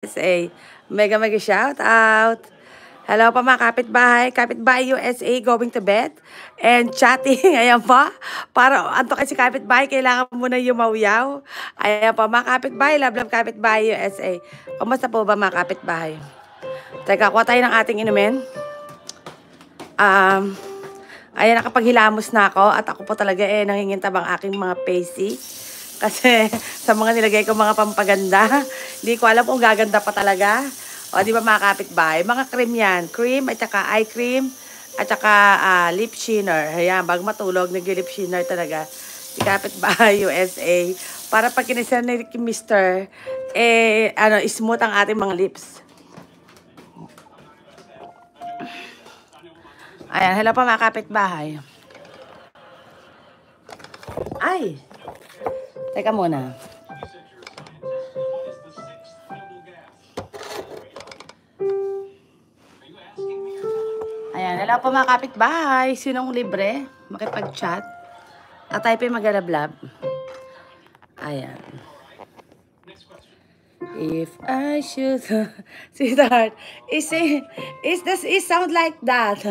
USA. Mega mega shout out. Hello pa mga kapitbahay. Kapitbahay USA going to bed and chatting. Ayan pa. Para antok si kapitbahay, kailangan muna yumaw-yaw. Ayan pa mga kapitbahay. Love love kapitbahay USA. Kumusta po ba mga kapitbahay? Teka, kuha tayo ng ating inumin. Um, ayan, nakapaghilamos na ako at ako po talaga eh nangingintab ang aking mga pacey. Kasi sa mga nilagay ko mga pampaganda, hindi ko alam kung gaganda pa talaga. O, di ba mga kapitbahay? Mga cream yan. Cream at saka eye cream at saka uh, lip shiner. Ayan, bago matulog, nag-lip shiner talaga. Si kapitbahay USA. Para pag kinisan ni Mr. Eh, ano, smooth ang ating mga lips. Ayan, hello pa mga kapitbahay. Ay! Teka muna. Ayan, hello po mga kapitbahay. Sinong libre? Makipag-chat. At tayo pa yung magalablab. Ayan. If I should... Sweetheart, is, it, is this is sound like that?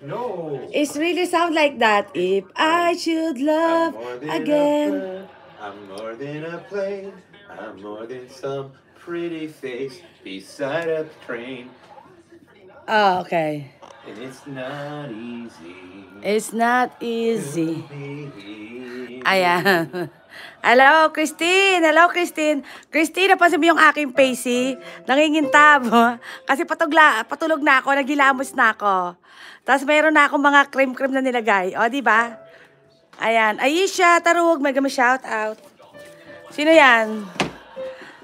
No. It's really sound like that. If I should love again... I'm more than a plane, I'm more than some pretty face beside a train. Oh, okay. And it's not easy. It's not easy. Ayan. Hello, Christine! Hello, Christine! Christine, napansin mo yung aking facey? Eh? Nangingintab. Kasi patugla, patulog na ako, nagilamos na ako. Tapos mayroon na akong mga cream-cream na nilagay. O, di ba? Ayan. Aisha, Tarug, may kami shout out. Sino yan?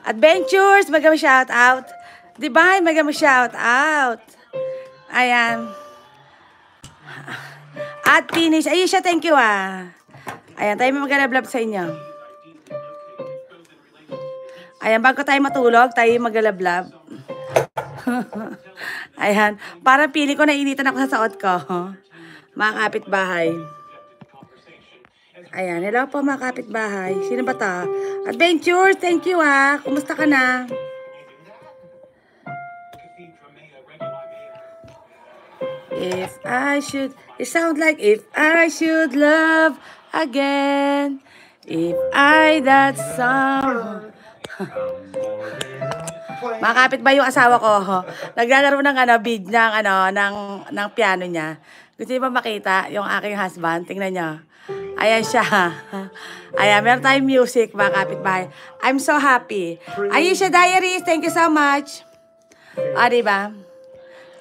Adventures, may kami shout out. Divine, may kami shout out. Ayan. At finish. Aisha, thank you ah. Ayan, tayo mag-vlog sa inyo. Ayan, bago tayo matulog, tayo mag-vlog. Ayan, parang pili ko na initan ako sa saot ko. Mga kapitbahay. bahay Ayan, hello po mga kapitbahay. Sino ba ta? Adventure, thank you ha. Ah. Kumusta ka na? If I should, it sounds like if I should love again. If I that song. Makapit ba yung asawa ko? Oh, naglalaro ng ano, bid ng ano, ng, ng piano niya. Gusto niyo ba makita yung aking husband? Tingnan niya. Ayan siya. Ayan, meron tayong music, mga kapitbahay. I'm so happy. Aisha Diaries, thank you so much. O, ah, diba?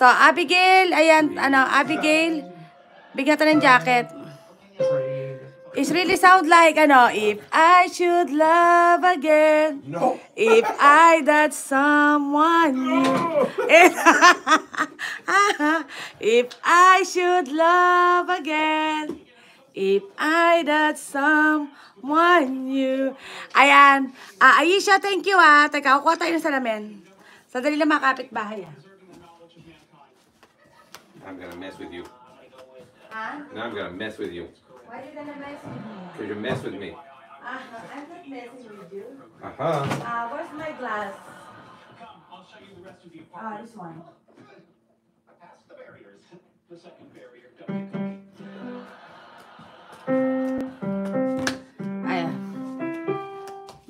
To, Abigail, ayan, ano, Abigail, bigyan natin ng jacket. It really sound like, ano, if I should love again. No. If I that someone no. If, if I should love again. If I that someone you. Ayan. Uh, Aisha, thank you ah. Teka, kukuha tayo ng salamin. Sandali lang makapit bahay ah. I'm gonna mess with you. Huh? Ah? Now I'm gonna mess with you. Why are you gonna mess with me? Because you mess with me. Uh -huh. I'm not messing with you. Uh-huh. Uh, where's my glass? Ah, uh, this one. Past the barriers. The second barrier, Ayan.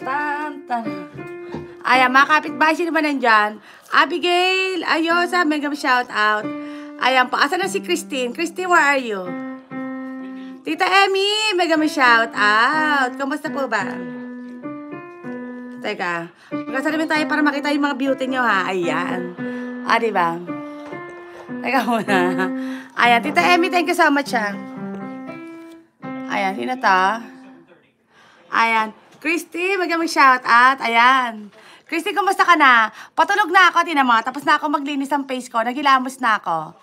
Tan, tan. Ayan, mga kapitbahay, sino ba nandyan? Abigail, Ayosa, mega shout out. Ayan po, asan na si Christine? Christine, where are you? Tita Emmy, mega shout out. Kamusta po ba? Teka, magkasalamin tayo para makita yung mga beauty nyo ha. Ayan. Ah, ba? Teka muna. Ayan, Tita Emmy, thank you so much ha. Ayan, sino to? Ayan. Christy, magamang shout out. Ayan. Christy, kumusta ka na? Patulog na ako, tinama. Tapos na ako maglinis ng face ko. Nagilamos na ako.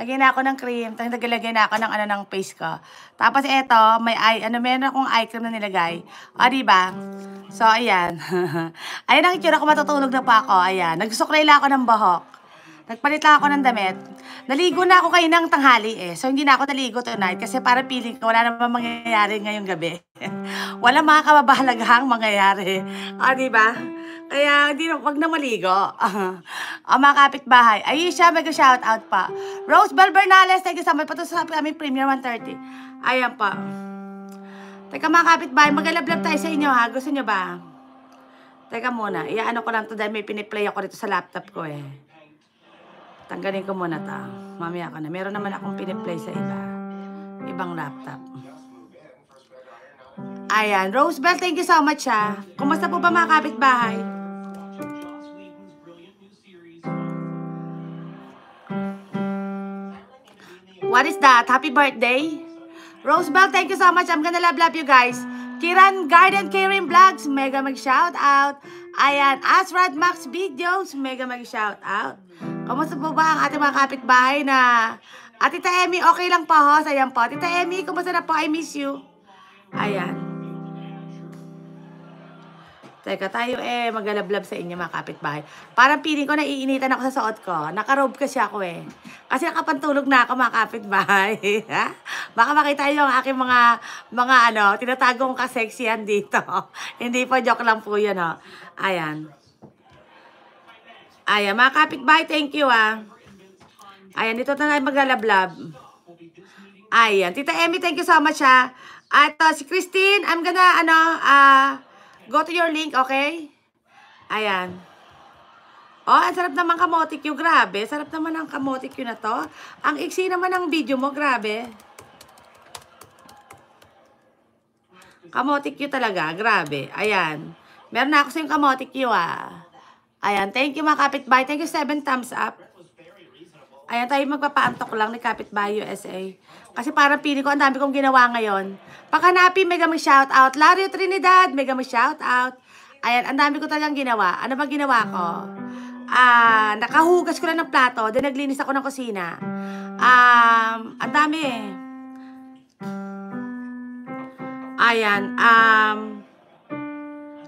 Lagyan na ako ng cream. Tapos naglagay na ako ng ano ng face ko. Tapos eto, may eye, ano, meron akong eye cream na nilagay. O, diba? So, ayan. ayan, ang nakikira ko matutulog na pa ako. Ayan. Nagsuklay ako ng bahok. Nagpalit lang ako ng damit. Naligo na ako kayo ng tanghali eh. So hindi na ako naligo tonight kasi para piling wala na mangyayari ngayong gabi. wala mga kababahalaghang mangyayari. O, oh, ah, di ba? Kaya di, na, wag na maligo. o, ah, mga kapitbahay. Aisha, mag shoutout pa. Rose Bell Bernales, thank you so much. Patusap kami Premier 130. Ayan pa. Teka mga kapitbahay, magalablab tayo sa inyo ha. Gusto nyo ba? Teka muna, iaano ko lang to dahil may piniplay ako dito sa laptop ko eh. Tanggalin ko muna to. Mamaya ko na. Meron naman akong piniplay sa iba. Ibang laptop. Ayan. Rosebell, thank you so much ha. Kumusta po ba mga kapitbahay? What is that? Happy birthday? Rosebell, thank you so much. I'm gonna love, love you guys. Kiran Garden Kirin Vlogs, mega mag-shout out. Ayan, Asrad Max Videos, mega mag-shout out. Kamusta po ba ang ating mga kapitbahay na at ah, Tita Emmy, okay lang po ho. Sayang po. Tita Emmy, kumusta na po? I miss you. Ayan. Teka, tayo eh magalablab sa inyo mga kapitbahay. Parang piling ko na iinitan ako sa suot ko. Nakarob kasi ako eh. Kasi nakapantulog na ako mga kapitbahay. Baka makita nyo ang aking mga, mga ano, tinatagong kaseksihan dito. Hindi po, joke lang po yun oh. Ayan. Ayan, mga kapitbahay, thank you ah. Ayan, dito na tayo maglalablab. Ayan, Tita Emmy, thank you so much ah. At uh, si Christine, I'm gonna, ano, uh, go to your link, okay? Ayan. Oh, ang sarap naman kamote Q, grabe. Sarap naman ang kamote Q na to. Ang iksi naman ng video mo, grabe. Kamote Q talaga, grabe. Ayan. Meron na ako sa yung kamote Q ah. Ayan, thank you mga kapitbahay. Thank you, 7 thumbs up. Ayan, tayo magpapaantok lang ni Kapitbahay USA. Kasi parang pili ko, ang dami kong ginawa ngayon. Pakanapi, mega shout out. Lario Trinidad, mega shout out. Ayan, ang dami ko talagang ginawa. Ano bang ginawa ko? Ah, nakahugas ko lang ng plato, then naglinis ako ng kusina. Um, ang dami eh. Ayan, um,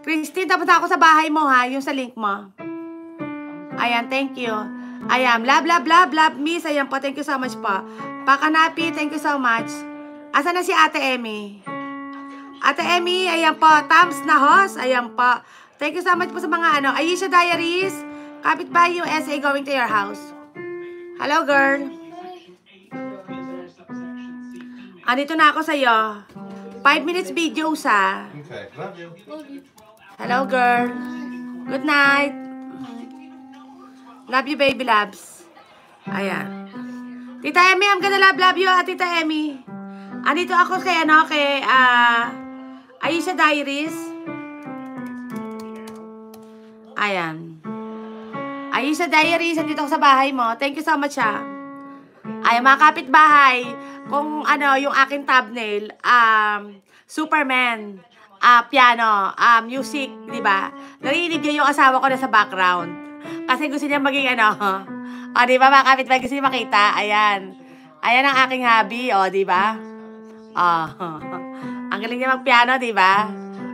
Christine, tapos ako sa bahay mo ha, yung sa link mo. Ayan, thank you. Ayan, love, love, love, love, miss. Ayan po, thank you so much po. Pakanapi, thank you so much. Asa na si Ate Emmy? Ate Emmy, ayan po. Thumbs na host, ayan po. Thank you so much po sa mga ano. Aisha Diaries, kapit ba yung essay going to your house? Hello, girl. Andito na ako sa'yo. Five minutes video sa. Ah. Okay, love you. Hello, girl. Good night. Love you, baby labs. Ayan. Tita Emmy, I'm gonna love, love you, ha, ah, Tita Emmy. Andito ah, ako kay, ano, kay, ah, uh, Aisha Diaries. Ayan. Aisha Diaries, andito ako sa bahay mo. Thank you so much, ha. Ah. Ay, mga kapitbahay, kung ano, yung akin thumbnail, um, Superman, uh, piano, uh, music, di ba? Narinig niyo yung asawa ko na sa background. Kasi gusto niya maging ano. O, oh, di ba mga kapitbahay? Gusto niya makita. Ayan. Ayan ang aking hobby. O, oh, di ba? O. Oh, ang galing niya magpiano, di ba?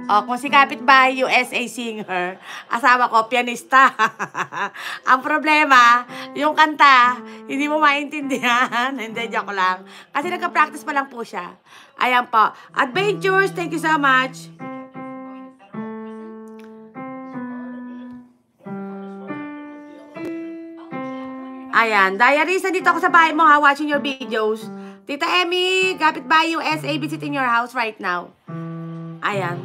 O, kung si kapitbahay, USA singer, asawa ko, pianista. ang problema, yung kanta, hindi mo maintindihan. hindi, joke lang. Kasi nagka-practice pa lang po siya. Ayan po. Adventures, thank you so much. Ayan, diarista dito ako sa bahay mo ha, watching your videos. Tita Emmy, kapit bahay you, SA visit in your house right now. Ayan.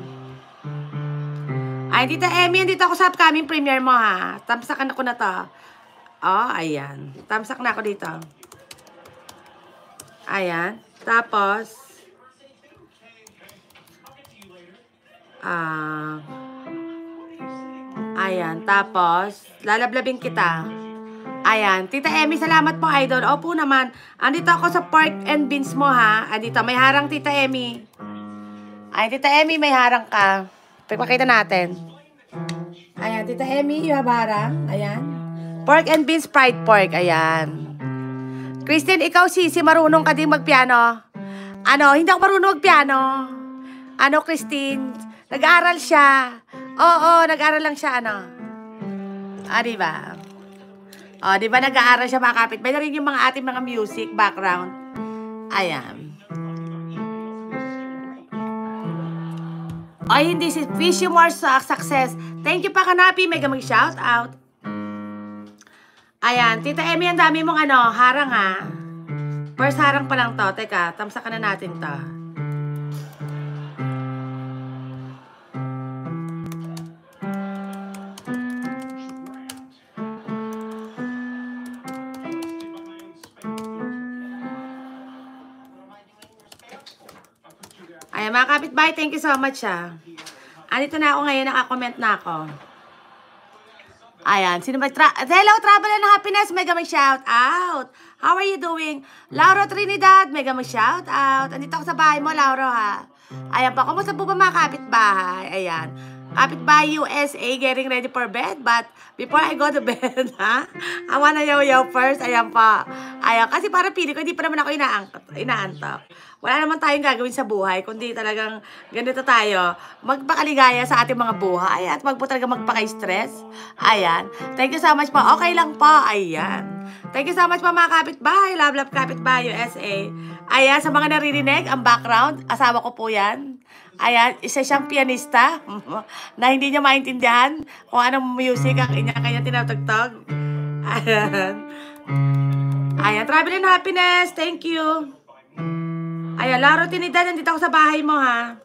Ay, Tita Emmy, dito ako sa upcoming premiere mo ha. Tamsakan ko na to. Oh, ayan. Tamsak na ako dito. Ayan. Tapos, ah, uh, ayan. Tapos, lalablabin kita. Ayan. Ayan. Tita Emmy, salamat po, Idol. Opo naman. Andito ako sa pork and beans mo, ha? Andito. May harang, Tita Emmy. Ay, Tita Emmy, may harang ka. Pagpakita natin. Ayan, Tita Emmy, yung harang. Ayan. Pork and beans fried pork. Ayan. Christine, ikaw si marunong ka din magpiano. Ano, hindi ako marunong magpiano. Ano, Christine? Nag-aaral siya. Oo, oo nag-aaral lang siya, ano. Ah, diba? O, oh, di ba nag-aaral siya mga kapit? May na rin yung mga ating mga music background. Ayan. Ay, hindi si Wish you more success. Thank you pa kanapi. Mega mag-shout out. Ayan. Tita Emmy, ang dami mong ano, harang ha. First harang pa lang to. Teka, tamsakan na natin to. Bye, thank you so much ah. Andito na ako ngayon, nakakomment na ako. Ayan, sino ba? Tra Hello, Travel and Happiness, mega may shout out. How are you doing? Laura Trinidad, mega may shout out. Andito ako sa bahay mo, Laura, ha. Ayan pa, kumusta po ba mga kapitbahay? Ayan. Kapit by USA getting ready for bed. But before I go to bed, ha? I wanna yaw-yaw first. Ayan pa. Ayan. Kasi para pili ko, hindi pa naman ako inaangkat, inaantok. Wala naman tayong gagawin sa buhay, kundi talagang ganito tayo. Magpakaligaya sa ating mga buhay at wag po talaga magpaka-stress. Ayan. Thank you so much po. Okay lang po. Ayan. Thank you so much po mga kapitbahay. Love, love, kapitbahay, USA. Ayan, sa mga naririnig, ang background, asawa ko po yan. Ayan, isa siyang pianista na hindi niya maintindihan kung anong music ang inya kanya tinatagtog. Ayan. Ayan, travel and happiness. Thank you. Ayan, laro tinidad. Nandito ako sa bahay mo, ha?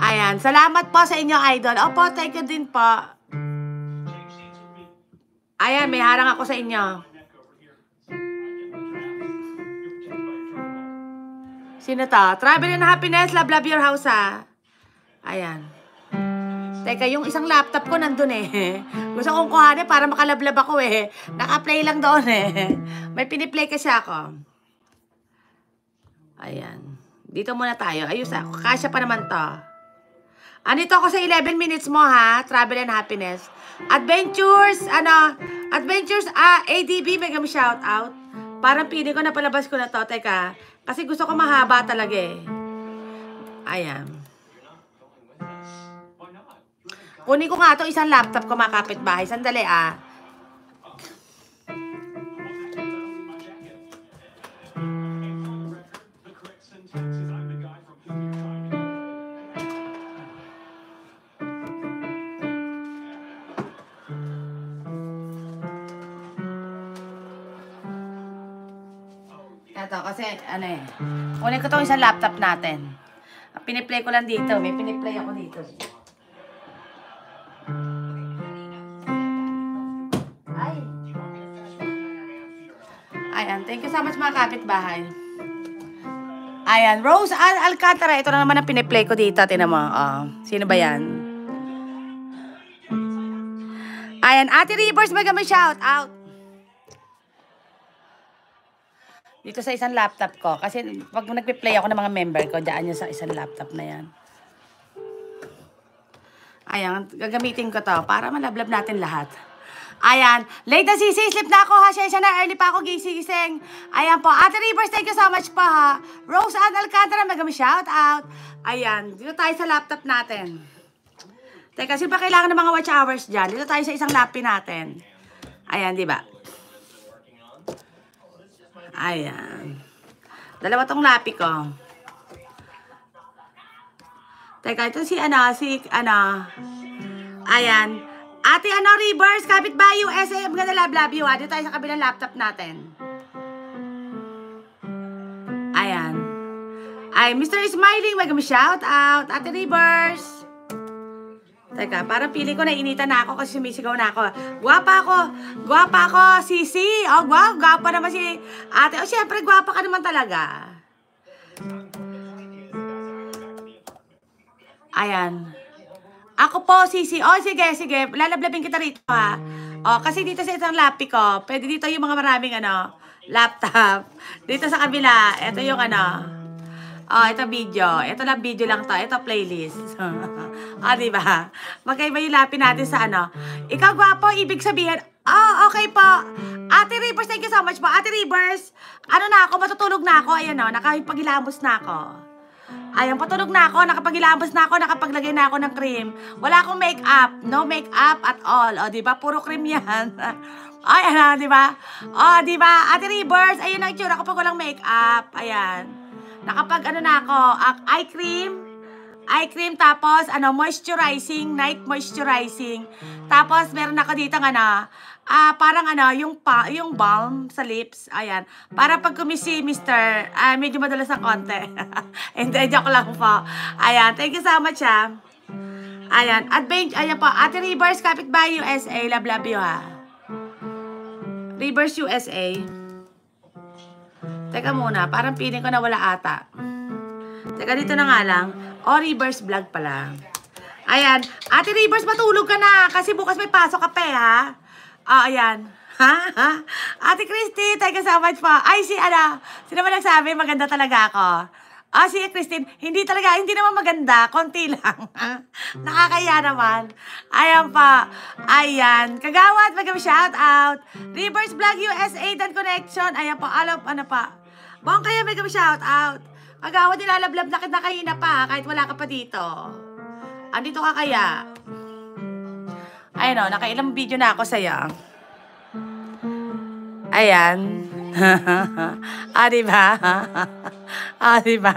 Ayan, salamat po sa inyo, idol. Opo, thank you din po. Ayan, may harang ako sa inyo. Sino to? Travel and happiness, love, love your house, ah. Ayan. Teka, yung isang laptop ko nandun eh. Gusto kong kuhanin para makalablab ako eh. Naka-play lang doon eh. May piniplay kasi ako. Ayan. Dito muna tayo. Ayos ah. Kasya pa naman to. Ano ito ako sa 11 minutes mo ha? Travel and happiness. Adventures, ano? Adventures, ah, ADB, mega shout out. Parang pili ko na palabas ko na to. Teka. Kasi gusto ko mahaba talaga eh. Ayan. Kunin ko nga ito isang laptop ko mga kapitbahay. Sandali ah. ano eh. Kunin ko itong isang laptop natin. Piniplay ko lang dito. May piniplay ako dito. Ay. Ayan. Thank you so much mga kapitbahay. Ayan. Rose Al Alcantara. Ito na naman ang piniplay ko dito. Tinan mo. Oh, sino ba yan? Ayan. Ate Rivers, magamay shout out. Dito sa isang laptop ko. Kasi pag nagpe-play ako ng mga member ko, daan yun sa isang laptop na yan. Ayan, gagamitin ko to para malablab natin lahat. Ayan. Late na sisi, sleep na ako ha. Siya na early pa ako gising-gising. Ayan po. Ate Rivers, thank you so much pa ha. Rose Ann Alcantara, magami shout out. Ayan. Dito tayo sa laptop natin. Teka, sino pa kailangan ng mga watch hours dyan? Dito tayo sa isang lapin natin. Ayan, di ba? Ayan. Dalawa tong lapi ko. Teka, ito si ano, si ano. Ayan. Ate, ano, reverse, kapitbahay, USM, ganda, love, love you, ha. Ah. tayo sa kabilang laptop natin. Ayan. Ay, Mr. Smiling, wag shout out. Ate Rivers. Teka, parang pili ko na initan na ako kasi sumisigaw na ako. Guwapa ako! Guwapa ako, sisi! Oh, wow, guwapa naman si ate. Oh, syempre, guwapa ka naman talaga. Ayan. Ako po, sisi. Oh, sige, sige. Lalablabin kita rito, ha. Oh, kasi dito sa isang lapi ko, pwede dito yung mga maraming, ano, laptop. Dito sa kabila, ito yung, ano, Ah, oh, ito video. Ito lang video lang to. Ito playlist. ah, di ba? Magkaiba yung lapi natin sa ano. Ikaw gwapo, ibig sabihin, Oh, okay po. Ate Rivers, thank you so much po. Ate Rivers, ano na ako, matutulog na ako. Ayan o, oh, nakapaghilamos na ako. Ayan, patulog na ako, nakapaghilamos na ako, nakapaglagay na ako ng cream. Wala akong make-up, no make-up at all. O, oh, di ba? Puro cream yan. Ayan na, oh, di ba? O, oh, di ba? Ate Rivers, ayan ang itsura ko pag walang make-up. Ayan. Nakapag ano na ako, ah, eye cream, eye cream tapos ano moisturizing, night moisturizing. Tapos meron ako dito ng ano, uh, parang ano, yung pa, yung balm sa lips. Ayan. Para pag kumisi, Mr. uh, ah, medyo madalas ang konti. Hindi, joke lang po. Ayan. Thank you so much, ha. Ayan. Advent, ayan po. Ate Rivers, kapit by USA. Love, love you, ha. Rivers USA. Teka muna, parang piling ko na wala ata. Teka, dito na nga lang. O, reverse vlog pala. Ayan. Ate Reverse, matulog ka na. Kasi bukas may pasok ka pa, eh, ha? O, ayan. Ha? Ate Christine, thank you so much po. Ay, si, ano, sino ba nagsabi, maganda talaga ako. Ah, si Christine, hindi talaga, hindi naman maganda, konti lang. Nakakaya naman. Ayan pa. Ayan. Kagawad, mag shout out. Reverse Vlog USA and Connection. Ayan po, alam, ano pa. Bong, kaya may kami shout out. Agawa, nilalablab na kita kanina pa kahit wala ka pa dito. Andito ka kaya? Ayun o, oh, nakailang video na ako sa'yo. Ayan ah, di ba? ah, di ba?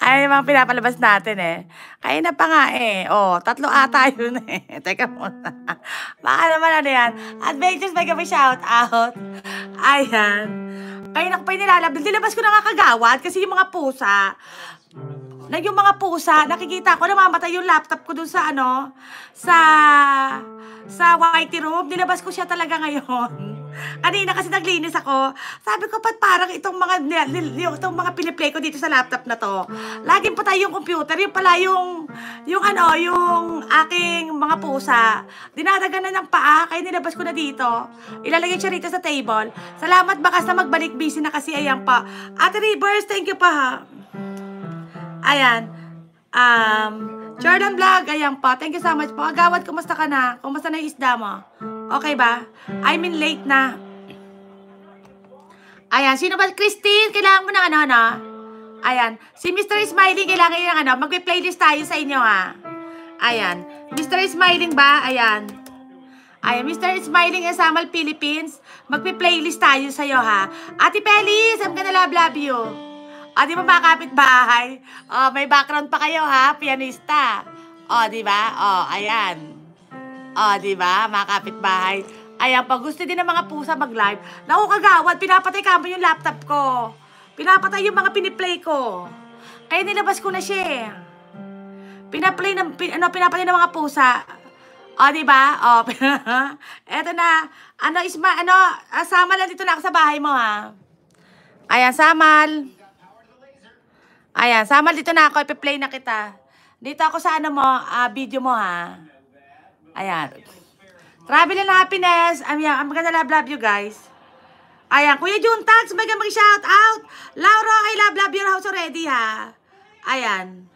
Ay, mga pinapalabas natin eh. Kaya na pa nga eh. Oh, tatlo ata yun eh. Teka muna. Baka naman ano yan. Adventures by Gabi shout out. Ayan. Kaya na ko pa nilalabel. Dilabas ko na kagawad kasi yung mga pusa, na yung mga pusa, nakikita ko namamatay yung laptop ko dun sa ano, sa sa white room. Nilabas ko siya talaga ngayon. Kanina kasi naglinis ako. Sabi ko, pat parang itong mga, itong mga piniplay ko dito sa laptop na to. Laging tayo yung computer. Yung pala yung, yung ano, yung aking mga pusa. Dinadagan na ng paa, kaya nilabas ko na dito. Ilalagay siya rito sa table. Salamat bakas na magbalik busy na kasi ayan pa. Ate Rivers, thank you pa ha. Ayan. Um, Jordan Vlog, ayan pa. Thank you so much po. Agawad, kumusta ka na? Kumusta na yung isda mo? Okay ba? I mean, late na. Ayan, sino ba? Christine, kailangan mo ng ano, ano? Ayan, si Mr. Smiling, kailangan yung ano, magpe-playlist tayo sa inyo, ha? Ayan, Mr. Smiling ba? Ayan. Ayan, Mr. Smiling and Samal Philippines, magpe-playlist tayo sa iyo, ha? Ate Pelis, I'm gonna love, love you. O, di ba mga kapitbahay? O, may background pa kayo, ha? Pianista. O, di ba? O, ayan. O, oh, ah, di ba, mga kapitbahay? Ayan, pag gusto din ng mga pusa mag-live, naku kagawad, pinapatay kamo yung laptop ko. Pinapatay yung mga piniplay ko. Kaya nilabas ko na siya eh. Pinaplay ng, pin, ano, pinapatay ng mga pusa. O, oh, ah, di ba? O, oh, eto na. Ano, Isma, ano, ah, sama lang dito na ako sa bahay mo, ha? Ayan, samal. Ayan, samal dito na ako. Ipi-play na kita. Dito ako sa ano mo, uh, video mo, ha? Ayan. Travel and happiness. I'm, yeah, I'm gonna love, love you guys. Ayan. Kuya Jun Tags, may gamag shout out. Laura, I love, love your house already, ha? Ayan.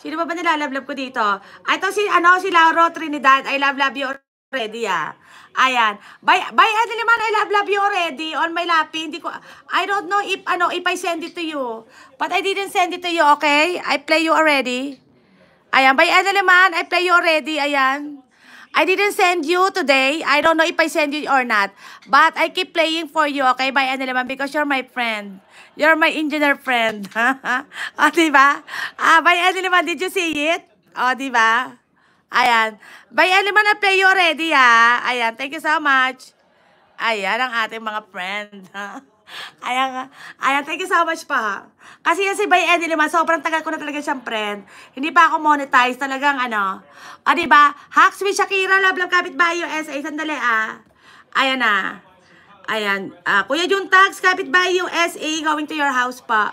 Sino ba ba nilalablab ko dito? Ah, ito si, ano, si Lauro Trinidad. I love, love you already, ah. Ayan. bye, by Adeliman, I love, love you already on my lapi. Hindi ko, I don't know if, ano, if I send it to you. But I didn't send it to you, okay? I play you already. Ayan, by Eda naman, I play you already, ayan. I didn't send you today. I don't know if I send you or not. But I keep playing for you, okay? By ano naman, because you're my friend. You're my engineer friend. o, ah, diba? Ah, by ano naman, did you see it? O, ah, diba? Ayan. By ano naman, I play you already, ah. Ayan, thank you so much. Ayan ang ating mga friend. Ayan nga. Ayan, thank you so much pa. Kasi yan si Bay Eddie naman, sobrang tagal ko na talaga siyang friend. Hindi pa ako monetize talagang ano. O, diba? Hacks with Shakira, love love kapitbahay yung SA. Sandali ah. Ayan na. Ah. Ayan. Ah, kuya yung tags, kapitbahay yung SA, going to your house pa.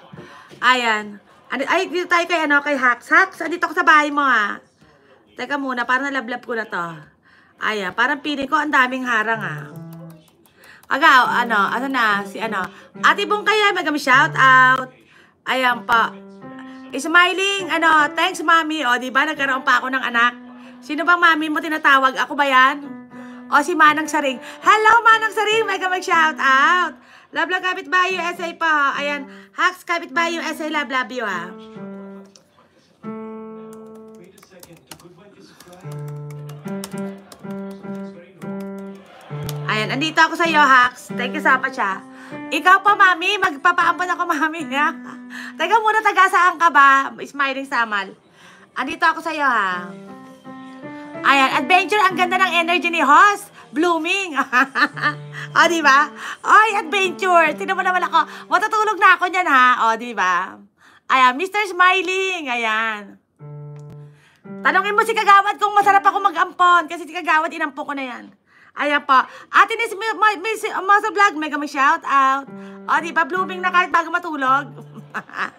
Ayan. Ano, ay, dito tayo kay ano, kay Hacks. Hacks, andito ko sa bahay mo ah. Teka muna, parang nalablab ko na to. Ayan, parang piling ko ang daming harang ah. Aga, ano, ano na, si ano. Ate Bong may kami shout out. Ayan pa. Eh, smiling, ano, thanks mami. O, di ba nagkaroon pa ako ng anak? Sino bang mami mo tinatawag? Ako ba yan? O, si Manang Saring. Hello, Manang Saring. May mag-shout out. Love, love, kapit bayo, essay pa. Ayan. Hacks, kapit bayo, essay, love, love you, ha. Ah. Ayan, andito ako sa iyo, Hax. Thank you sa pa siya. Ikaw pa, mami. Magpapaampon ako, mami. Taga muna, taga saan ka ba? Smiling Samal. Andito ako sa iyo, ha. Ayan, adventure. Ang ganda ng energy ni host. Blooming. o, di ba? Ay, adventure. Tingnan mo naman ako. Matutulog na ako niyan, ha. O, di ba? Ayan, Mr. Smiling. Ayan. Tanongin mo si Kagawad kung masarap ako mag-ampon. Kasi si Kagawad, inampon ko na yan. Ayan po. Ate Nis, may, may, may, uh, Masa Vlog, may kami shout out. O, di ba? Blooming na kahit bago matulog.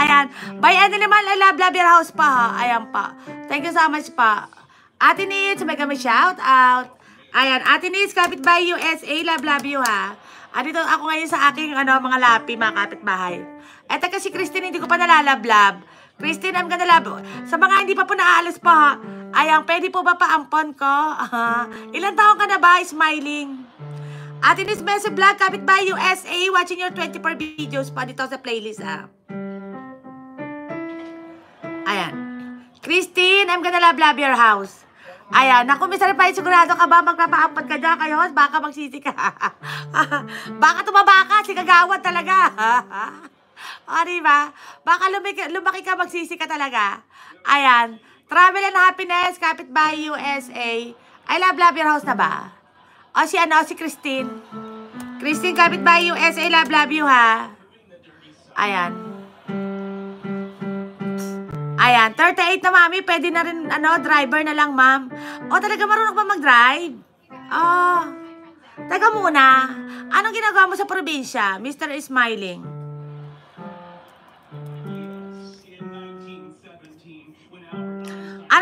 Ayan. By Animal, I love, love your house pa ha. Ayan pa. Thank you so much pa. Ate Nis, may kami shout out. Ayan. Ate Nis, kapit by USA, love, love you ha. Andito ako ngayon sa aking ano, mga lapi, mga kapitbahay. Eto kasi Christine, hindi ko pa nalalablab. Christine, I'm gonna love. Sa mga hindi pa po naaalas pa ha, Ayan, pwede po ba paampon ko? Uh, ilan taong ka na ba, smiling? At in this message vlog, kapit by USA, watching your 24 videos pa dito sa playlist, ah. Ayan. Christine, I'm gonna love love your house. Ayan. Naku, Mr. Pai, sigurado ka ba magpapaampon ka dyan kayo? Baka magsisi ka. Baka tumaba ka, si kagawan talaga. o, ah, diba? Baka lumaki, lumaki ka, magsisi ka talaga. Ayan. Travel and Happiness, Kapitbahay USA. I love, love your house na ba? O si ano, si Christine. Christine, Kapitbahay USA, love, love you ha. Ayan. Ayan, 38 na mami, pwede na rin, ano, driver na lang, ma'am. O, talaga marunong pa mag-drive? Oh, taga muna. Anong ginagawa mo sa probinsya? Mr. Smiling.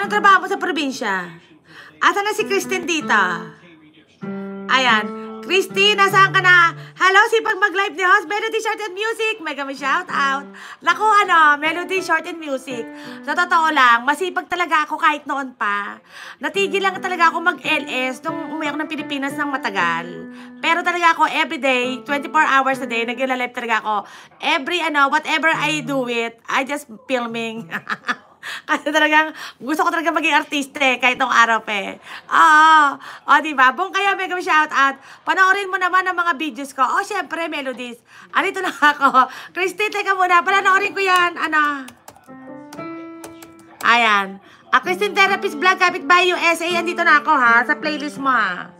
Anong trabaho mo sa probinsya? Asan na si Kristen dito? Ayan. Christine, nasaan ka na? Hello, sipag mag-live ni host. Melody Short and Music. May kami shout out. Naku, ano, Melody Short and Music. Sa totoo lang, masipag talaga ako kahit noon pa. Natigil lang talaga ako mag-LS nung umuwi ng Pilipinas ng matagal. Pero talaga ako, everyday, 24 hours a day, nag-live talaga ako. Every, ano, whatever I do it, I just filming. Kasi talagang, gusto ko talaga maging artiste eh, kahit nung araw pa eh. Oo. Ah, ah. O, diba? Bong kaya mega shout out. Panoorin mo naman ang mga videos ko. Oh, syempre, melodies. Andito na ako. Christy, teka muna. Panoorin ko yan. Ano? Ayan. A ah, Christian Therapist Vlog, kapit by USA. Andito na ako ha, sa playlist mo ha.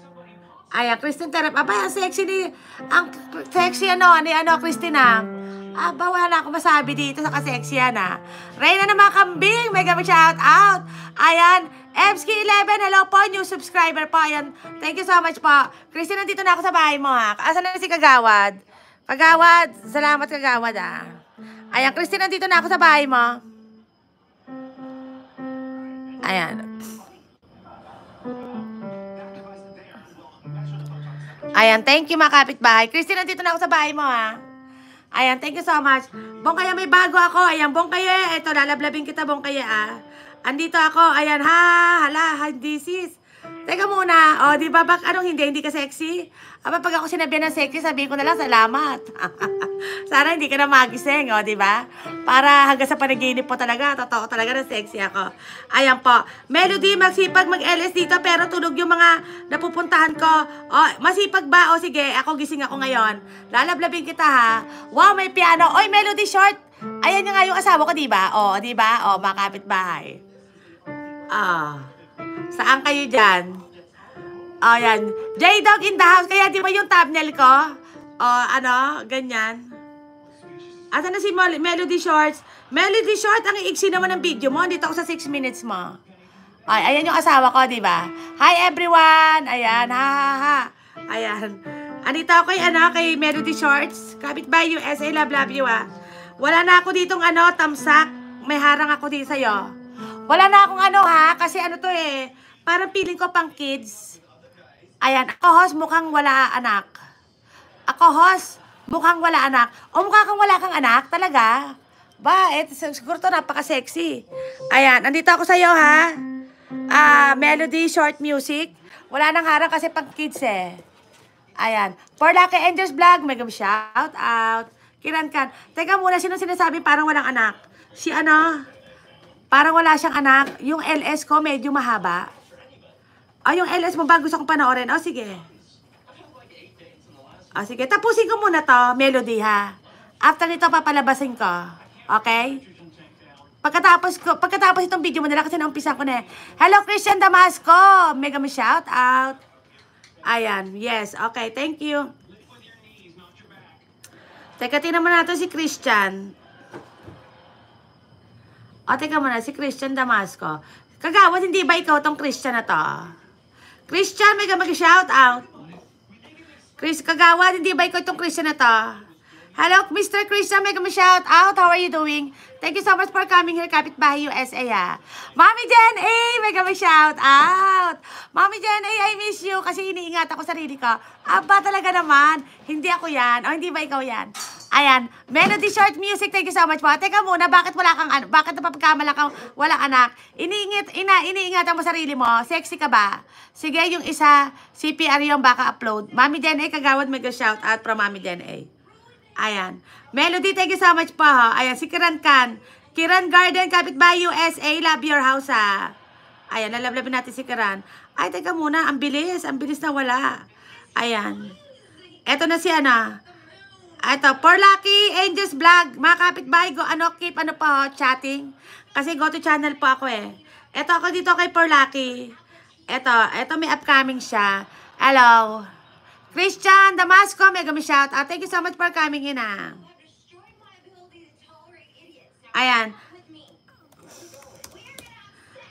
Ayan, Christian Therapist. Aba, ang sexy ni, ang sexy ano, ni ano, Christina. Ah, wala na ako masabi dito sa kasexy yan ha. Ah. Reyna na mga kambing, mega mag shout out. Ayan, Ebski11, hello po, new subscriber po. Ayan, thank you so much po. Christian, nandito na ako sa bahay mo ha. Ah. Asan na si Kagawad? Kagawad, salamat Kagawad ha. Ah. Ayan, Christian, nandito na ako sa bahay mo. Ayan. Ayan, thank you mga kapitbahay. Christian, nandito na ako sa bahay mo ha. Ayan, thank you so much. Bongkaya, may bago ako. Ayan, Bongkaya. Ito, lalablabing kita, Bongkaya, ah. Andito ako. Ayan, ha, hala, this is. Teka muna. O, oh, di ba? Bak, anong hindi? Hindi ka sexy? Aba, pag ako sinabi ng sexy, sabihin ko na lang, salamat. Sana hindi ka na magising, o, oh, di ba? Para hanggang sa panaginip po talaga, totoo talaga na sexy ako. Ayan po. Melody, magsipag mag-LS dito, pero tulog yung mga napupuntahan ko. O, oh, masipag ba? O, oh, sige, ako gising ako ngayon. Lalablabing kita, ha? Wow, may piano. Oy, Melody, short! Ayan nga yung asawa ko, di ba? O, oh, di ba? O, oh, makapit bahay. Ah. Saan kayo dyan? O, oh, yan. Jay Dog in the house. Kaya di ba yung thumbnail ko? O, oh, ano? Ganyan. Asa na si Mel Melody Shorts? Melody Shorts, ang iiksi naman ng video mo. Dito ako sa 6 minutes mo. Ay, ayan yung asawa ko, di ba? Hi, everyone! Ayan, ha, ha, ha. Ayan. Andito ako kay, ano, kay Melody Shorts. Kapit by you, SA Love Love You, ah. Wala na ako ditong, ano, tamsak. May harang ako dito sa'yo. Wala na akong ano, ha? Kasi ano to, eh. Parang feeling ko pang kids. Ayan, ako host, mukhang wala anak. Ako host, mukhang wala anak. O mukha kang wala kang anak, talaga. Ba, et, eh, siguro to napaka-sexy. Ayan, andito ako sa'yo ha. Ah, uh, melody, short music. Wala nang harang kasi pang kids eh. Ayan. For Lucky Angels Vlog, mega shout out. Kiran-kan. Teka muna, sino sinasabi parang walang anak? Si ano? Parang wala siyang anak. Yung LS ko medyo mahaba. Ah, yung LS mo ba? Gusto kong panoorin. O, oh, sige. O, oh, ah, sige. Tapusin ko muna to, melody, ha? After nito, papalabasin ko. Okay? Pagkatapos ko, pagkatapos itong video mo nila, kasi naumpisan ko na eh. Hello, Christian Damasco! Mega mo shout out. Ayan. Yes. Okay. Thank you. Teka, tingnan muna natin si Christian. O, teka muna. Si Christian Damasco. Kagawad, hindi ba ikaw tong Christian na to? Christian, may ka mag-shout out. Chris, kagawad, hindi ba ikaw itong Christian na to? Hello, Mr. Christian, make me shout out. How are you doing? Thank you so much for coming here, Kapitbahay USA, ah. Mami Jen A, Mega me shout out. Mami Jen A, I miss you kasi iniingat ako sarili ko. Aba talaga naman, hindi ako yan. O, hindi ba ikaw yan? Ayan, Melody Short Music, thank you so much po. Ah, teka muna, bakit wala kang, ano, bakit napapagkamala kang wala anak? Iniingit, ina, iniingatan mo sarili mo, sexy ka ba? Sige, yung isa, CPR yung baka upload. Mami Jen A, kagawad mega shout out from Mami Jen A. Ayan. Melody, thank you so much po. Ha. Ayan, si Kiran Khan. Kiran Garden, Kapitbahay USA. Love your house, ha. Ayan, nalablabin natin si Kiran. Ay, teka muna. Ang bilis. Ang bilis na wala. Ayan. Eto na si Ana. Ito, for Lucky Angels Vlog. Mga kapitbahay, go, ano, keep ano po, chatting. Kasi go to channel po ako eh. Ito ako dito kay For Lucky. Ito, ito may upcoming siya. Hello. Christian Damasco, mega shout out. Thank you so much for coming in ah. Ayan.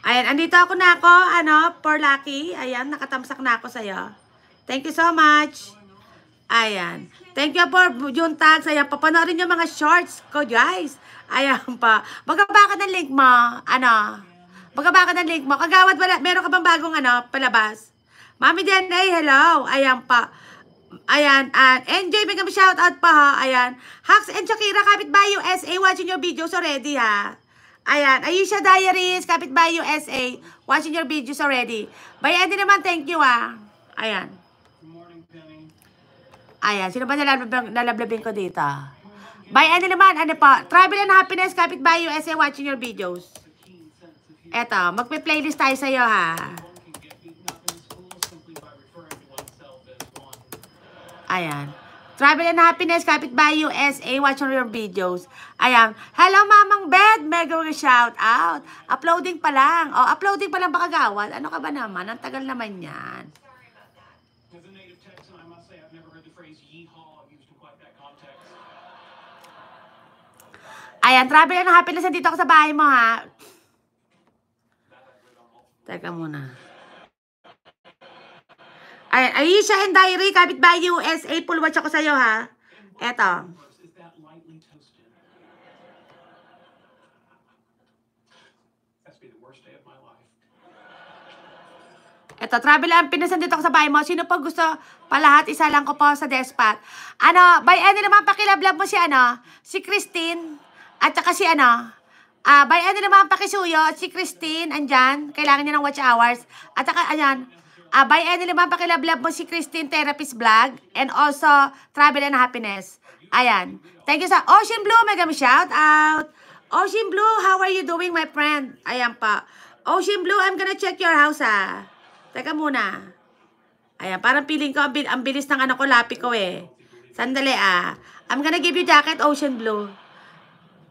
Ayan, andito ako na ako, ano, for lucky. Ayan, nakatamsak na ako sa'yo. Thank you so much. Ayan. Thank you for yung tags. Ayan, papanoorin yung mga shorts ko, guys. Ayan pa. Magkaba ka ng link mo. Ano? Magkaba ka ng link mo. Kagawad, wala, meron ka bang bagong ano, palabas? Mami Dianay, hello. Ayan pa. Ayan, and enjoy, may kami shoutout pa ha, ayan. Hacks and Shakira, kapitbahay USA, watching your videos already ha. Ayan, Aisha Diaries, kapitbahay USA, watching your videos already. By Andy naman, thank you ha. Ayan. Good morning, Penny. Ayan, sino ba nalablabing, nalablabing ko dito? By Andy naman, ano pa, Travel and Happiness, kapitbahay USA, watching your videos. Eto, magpe-playlist tayo sa'yo ha. Ayan. Travel and Happiness, Kapitbahay USA, watch your videos. Ayan. Hello, Mamang Bed! Mega shout out. Uploading pa lang. O, oh, uploading pa lang baka gawad. Ano ka ba naman? Ang tagal naman yan. Ayan, travel and happiness. Dito ako sa bahay mo, ha? Teka muna. Ayan, Aisha and Diary, kapitbahay USA, full watch ako sa'yo ha. Eto. Eto, travel ang pinasan dito ko sa bahay mo. Sino pa gusto pa lahat? Isa lang ko po sa despot. Ano, by any naman, pakilablab mo si ano, si Christine, at saka si ano, ah, uh, by any naman, pakisuyo, si Christine, andyan, kailangan niya ng watch hours, at saka, ayan, Uh, by any naman, pakilablab mo si Christine Therapist Vlog and also Travel and Happiness. Ayan. Thank you sa Ocean Blue. Mega shout out. Ocean Blue, how are you doing, my friend? Ayan pa. Ocean Blue, I'm gonna check your house, ah. Teka muna. Ayan, parang piling ko, ang, ang bilis ng ano ko, lapi ko, eh. Sandali, ah. I'm gonna give you jacket, Ocean Blue.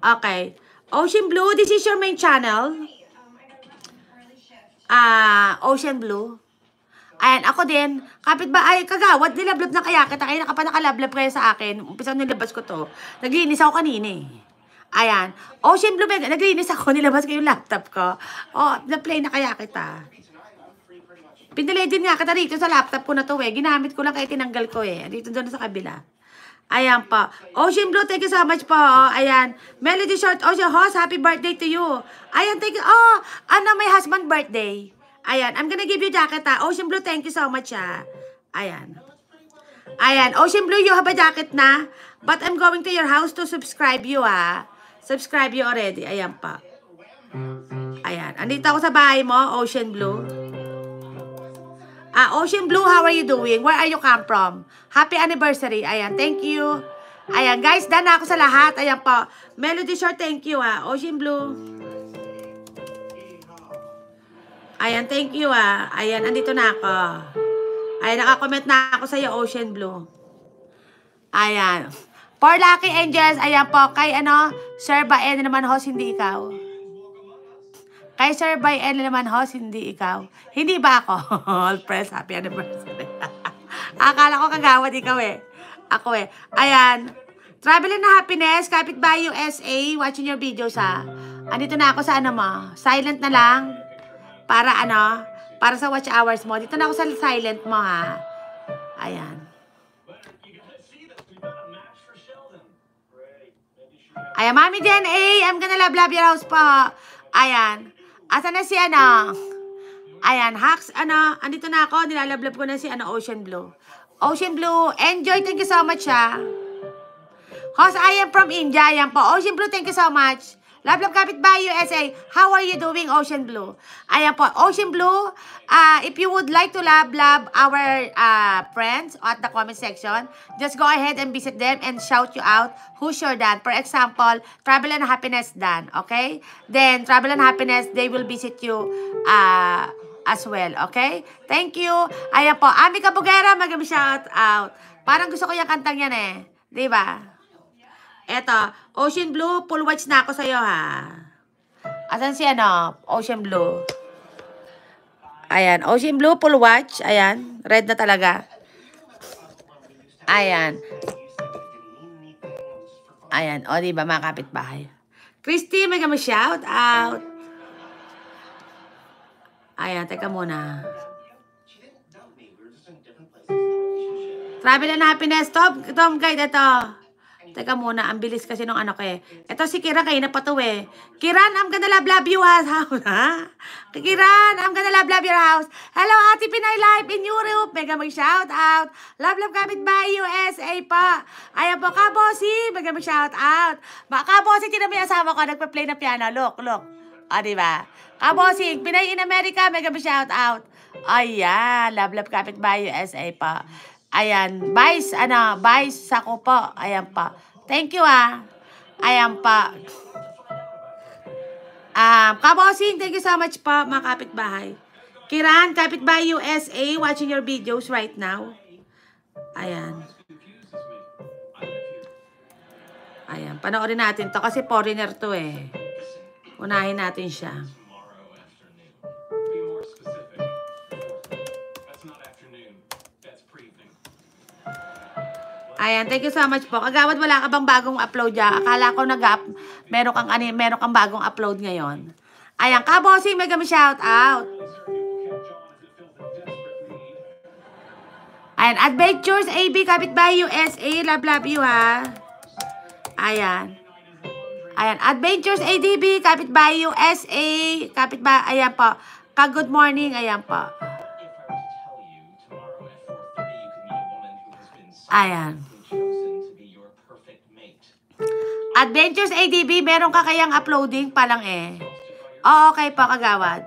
Okay. Ocean Blue, this is your main channel. Um, ah, uh, Ocean Blue. Ayan, ako din. Kapit ba? Ay, kagawad, nilablab na kaya kita. Kaya nakapanakalablab kayo sa akin. Umpisa nung labas ko to. Naglinis ako kanina eh. Ayan. Ocean Blue Mega, naglinis ako. Nilabas ko yung laptop ko. Oh, na-play na kaya kita. Pinalegend nga kita rito sa laptop ko na to eh. Ginamit ko lang kaya tinanggal ko eh. Dito doon sa kabila. Ayan pa. Ocean Blue, thank you so much po. Ayan. Melody Short, Ocean Host, happy birthday to you. Ayan, thank you. Oh, ano, may husband birthday. Ayan. I'm gonna give you jacket ha. Ocean Blue, thank you so much ha. Ayan. Ayan. Ocean Blue, you have a jacket na. But I'm going to your house to subscribe you ha. Subscribe you already. Ayan pa. Ayan. Andito ako sa bahay mo, Ocean Blue. Ah, Ocean Blue, how are you doing? Where are you come from? Happy anniversary. Ayan, thank you. Ayan, guys, dana ako sa lahat. Ayan pa. Melody Shore, thank you ha. Ocean Blue. Ayan, thank you ah. Ayan, andito na ako. Ayan, nakakomment na ako sa iyo, Ocean Blue. Ayan. For Lucky Angels, ayan po, kay ano, Sir Baen naman host, hindi ikaw. Kay Sir Baen naman host, hindi ikaw. Hindi ba ako? All press, happy anniversary. Akala ko kagawad ikaw eh. Ako eh. Ayan. Travel na happiness, kapit ba yung SA, watching your videos ha. Ah. Andito na ako sa ano mo, silent na lang. Para ano, para sa watch hours mo. Dito na ako sa silent mo ha. Ayan. Ayan, Mami DNA, I'm gonna love love your house po. Ayan. Asa na si ano? Ayan, hacks, ano, andito na ako, nilalablab ko na si ano, Ocean Blue. Ocean Blue, enjoy, thank you so much ha. Cause I am from India, ayan po. Ocean Blue, thank you so much. Love, love, kapitbahay USA. How are you doing, Ocean Blue? Ayan po, Ocean Blue, uh, if you would like to love, love our uh, friends at the comment section, just go ahead and visit them and shout you out who's your Dan. For example, Travel and Happiness Dan, okay? Then, Travel and Happiness, they will visit you uh, as well, okay? Thank you. Ayan po, Ami Kabugera, mag-shout out. Parang gusto ko yung kantang yan eh. Diba? Eto, Ocean Blue, full watch na ako sa'yo ha. Asan si ano? Ocean Blue. Ayan. Ocean Blue, full watch. Ayan. Red na talaga. Ayan. Ayan. O, diba mga kapitbahay? Christy, may kami shout out. Ayan, teka muna. Travel and happiness. Tom, Tom guide ito. Teka muna, ang bilis kasi nung ano ko eh. Ito si Kiran kayo na pa to eh. Kiran, I'm gonna love love you house. ha? Kiran, I'm gonna love love your house. Hello, Ate Pinay Live in Europe. Mega mag shout out. Love love gamit by USA pa. Ayan po, Kabosi. Mega mag shout out. Ba, Kabosi, tinan mo yung asawa ko. Nagpa-play na piano. Look, look. O, ah, diba? Kabosing, Pinay in America. Mega mag shout out. Ayan, love love kapit by USA pa. Ayan. Vice, ano, Vice ako po. Ayan pa. Thank you, ah. Ayan pa. Um, Kabosing, thank you so much pa, mga kapitbahay. Kiran, kapitbahay USA, watching your videos right now. Ayan. Ayan, panoorin natin to kasi foreigner to eh. Unahin natin siya. Ayan, thank you so much po. Kagawad, wala ka bang bagong upload ya? Akala ko nag-up, meron kang, ano, meron kang bagong upload ngayon. Ayan, kabosing, may kami shout out. Ayan, Adventures AB, Kapitbahay USA, love love you ha. Ayan. Ayan, Adventures ADB, Kapitbahay USA, Kapitbahay, ayan po. Ka-good morning, ayan po. Ayan. Adventures ADB, meron ka kayang uploading pa lang eh. Oh, okay pa kagawad.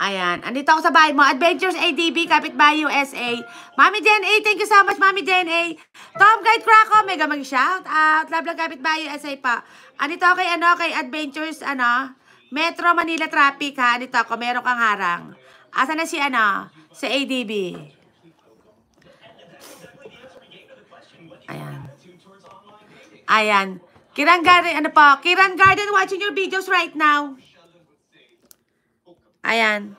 Ayan. Andito ako sa bahay mo. Adventures ADB, Kapitbahay USA. Mami Jen A, thank you so much, Mami Jen A. Tom Guide Krakow, mega mag-shout out. Love lang Kapitbahay USA pa. Andito ako kay, ano, kay Adventures, ano, Metro Manila Traffic, ha. Andito ako, meron kang harang. Asa na si, ano, sa ADB. Ayan. Kiran Garden, ano po? Kiran Garden watching your videos right now. Ayan.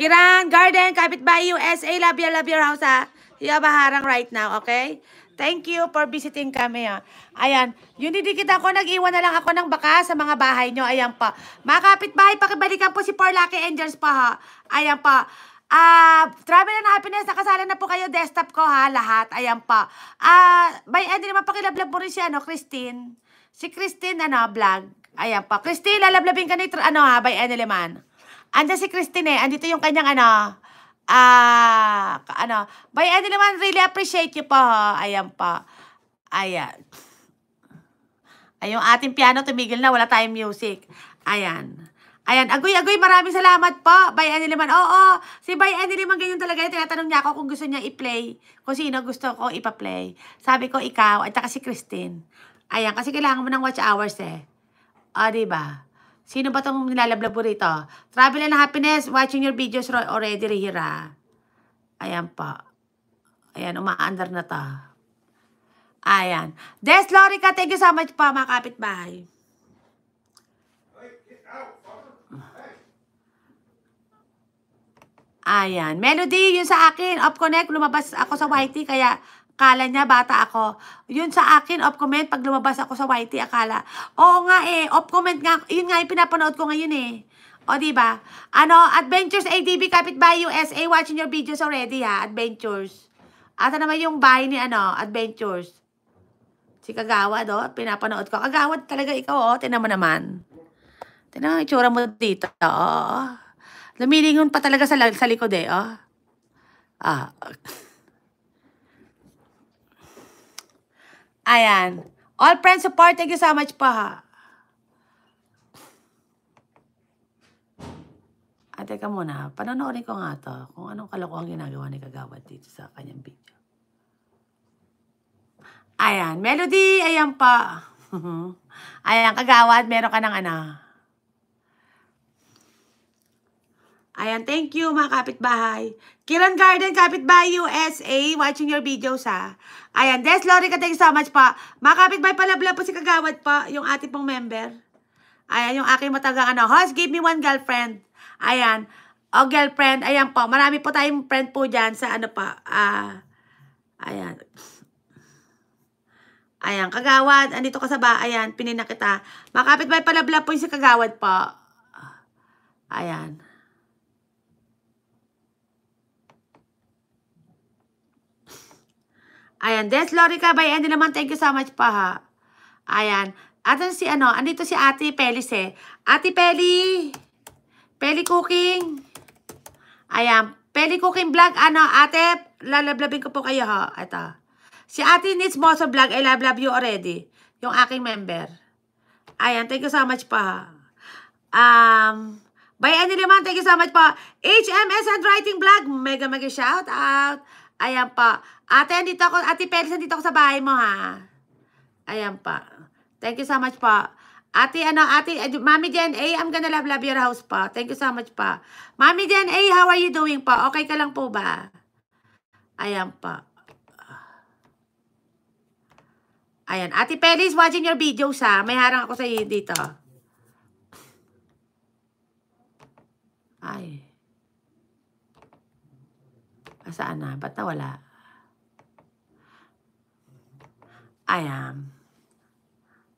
Kiran Garden, Kapitbahay USA, love you, love your house ha. Yabaharang right now, okay? Thank you for visiting kami. Ha. Ah. Ayan. Yung didikit ako, nag-iwan na lang ako ng baka sa mga bahay nyo. Ayan po. Mga kapitbahay, pakibalikan po si Four Lucky Angels po ha. Ayan po. Ah, uh, travel and happiness, nakasalan na po kayo, desktop ko ha, lahat. Ayan pa. Ah, uh, by end, mapakilablab pakilablag rin si, ano, Christine. Si Christine, ano, vlog. Ayan pa. Christine, lalablabin ka nito, ano ha, by end, naman. Andiyan si Christine eh. Andito yung kanyang, ano, ah, uh, ano. By end, naman, really appreciate you po, ha. Ayan pa. Ayan. Ay, yung ating piano tumigil na, wala tayong music. Ayan. Ayan, agoy-agoy, maraming salamat po. By Annie Liman. Oo, si By Annie Liman, ganyan talaga. Tinatanong niya ako kung gusto niya i-play. Kung sino gusto ko ipa-play. Sabi ko, ikaw, at saka si Christine. Ayan, kasi kailangan mo ng watch hours eh. O, oh, ah, diba? Sino ba itong nilalablabo rito? Travel and happiness, watching your videos already, Rihira. Ayan po. Ayan, umaandar na to. Ayan. Des Lorica, thank you so much po, mga kapitbahay. Ayan. Melody, yun sa akin. Off connect. Lumabas ako sa YT kaya akala niya bata ako. Yun sa akin, off comment, pag lumabas ako sa YT, akala, oo nga eh, off comment nga, yun nga yung pinapanood ko ngayon eh. O, di ba? Ano, Adventures ADB, kapit by USA, watching your videos already ha, Adventures. Ata naman yung bahay ni ano, Adventures. Si Kagawa, do, oh, pinapanood ko. Kagawa talaga ikaw, oh, tinan mo naman. Tinan mo, itsura mo dito, oh. Lumilingon pa talaga sa, sa likod eh, oh. Ah. Ayan. All friends support, thank you so much pa ha. Ah, teka muna. Panonoorin ko nga to. Kung anong kalokohan ginagawa ni Kagawad dito sa kanyang video. Ayan. Melody, ayan pa. ayan, Kagawad, meron ka ng ano. Ayan, thank you mga kapitbahay. Kiran Garden, Kapitbahay USA, watching your videos ha. Ayan, Des Lorica, thank you so much pa. Mga kapitbahay, palabla po si Kagawad pa, yung ating pong member. Ayan, yung aking matagang ano, host, give me one girlfriend. Ayan, o oh, girlfriend, ayan po, marami po tayong friend po dyan sa ano pa, ah, uh, ayan. Ayan, Kagawad, andito ka sa ba, ayan, pininakita. Mga kapitbahay, palabla po si Kagawad po. Ayan. Ayan, Des Lorica by Andy naman, thank you so much pa ha. Ayan. At si ano, andito si Ate Pelis eh. Ate Peli! Peli Cooking! Ayan, Peli Cooking Vlog, ano, ate, lalablabin ko po kayo ha. Ito. Si Ate Needs Moso Vlog, I love love you already. Yung aking member. Ayan, thank you so much pa ha. Um, by Andy naman, thank you so much pa. HMS Writing Vlog, mega mega shout out. Ayan pa. Ate, andito ako. Ate Pelis, dito ako sa bahay mo, ha? Ayan pa. Thank you so much pa. Ate, ano, ate, eh, Mami Jen A, eh, I'm gonna love, love your house pa. Thank you so much pa. Mami Jen A, eh, how are you doing pa? Okay ka lang po ba? Ayan pa. Ayan. Ate Pelis, watching your videos, ha? May harang ako sa iyo dito. Ay. Asaan na? Ba't nawala? Ayan.